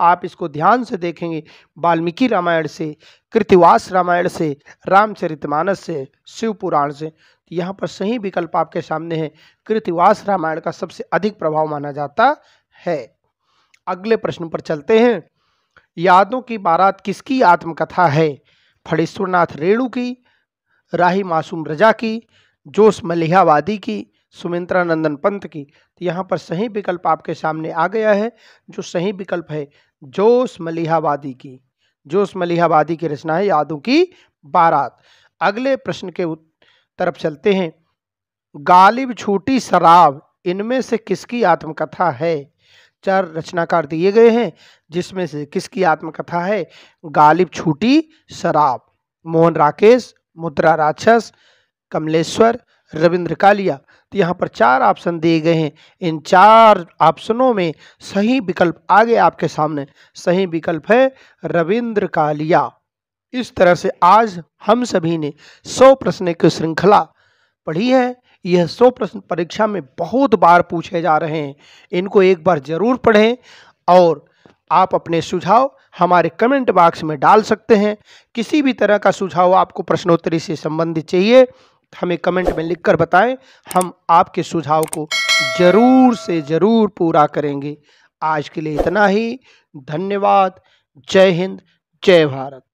आप इसको ध्यान से देखेंगे वाल्मीकि रामायण से कृतिवास रामायण से रामचरितमानस से शिव पुराण से तो यहाँ पर सही विकल्प आपके सामने है कृतिवास रामायण का सबसे अधिक प्रभाव माना जाता है अगले प्रश्न पर चलते हैं यादों की बारात किसकी आत्मकथा है फणेश्वरनाथ रेणु की राही मासूम रजा की जोश मलिहावादी की सुमित्रा नंदन पंत की तो यहाँ पर सही विकल्प आपके सामने आ गया है जो सही विकल्प है जोश मलिहाबादी की जोश मलिहाबादी की रचना है यादों की बारात अगले प्रश्न के तरफ चलते हैं गालिब छूटी शराब इनमें से किसकी आत्मकथा है चार रचनाकार दिए गए हैं जिसमें से किसकी आत्मकथा है गालिब छूटी शराब मोहन राकेश मुद्रा राक्षस कमलेश्वर रविंद्र कालिया तो यहाँ पर चार ऑप्शन दिए गए हैं इन चार ऑप्शनों में सही विकल्प आगे आपके सामने सही विकल्प है रविंद्र कालिया इस तरह से आज हम सभी ने सौ प्रश्न की श्रृंखला पढ़ी है यह सौ प्रश्न परीक्षा में बहुत बार पूछे जा रहे हैं इनको एक बार ज़रूर पढ़ें और आप अपने सुझाव हमारे कमेंट बॉक्स में डाल सकते हैं किसी भी तरह का सुझाव आपको प्रश्नोत्तरी से संबंधित चाहिए हमें कमेंट में लिखकर बताएं हम आपके सुझाव को ज़रूर से ज़रूर पूरा करेंगे आज के लिए इतना ही धन्यवाद जय हिंद जय भारत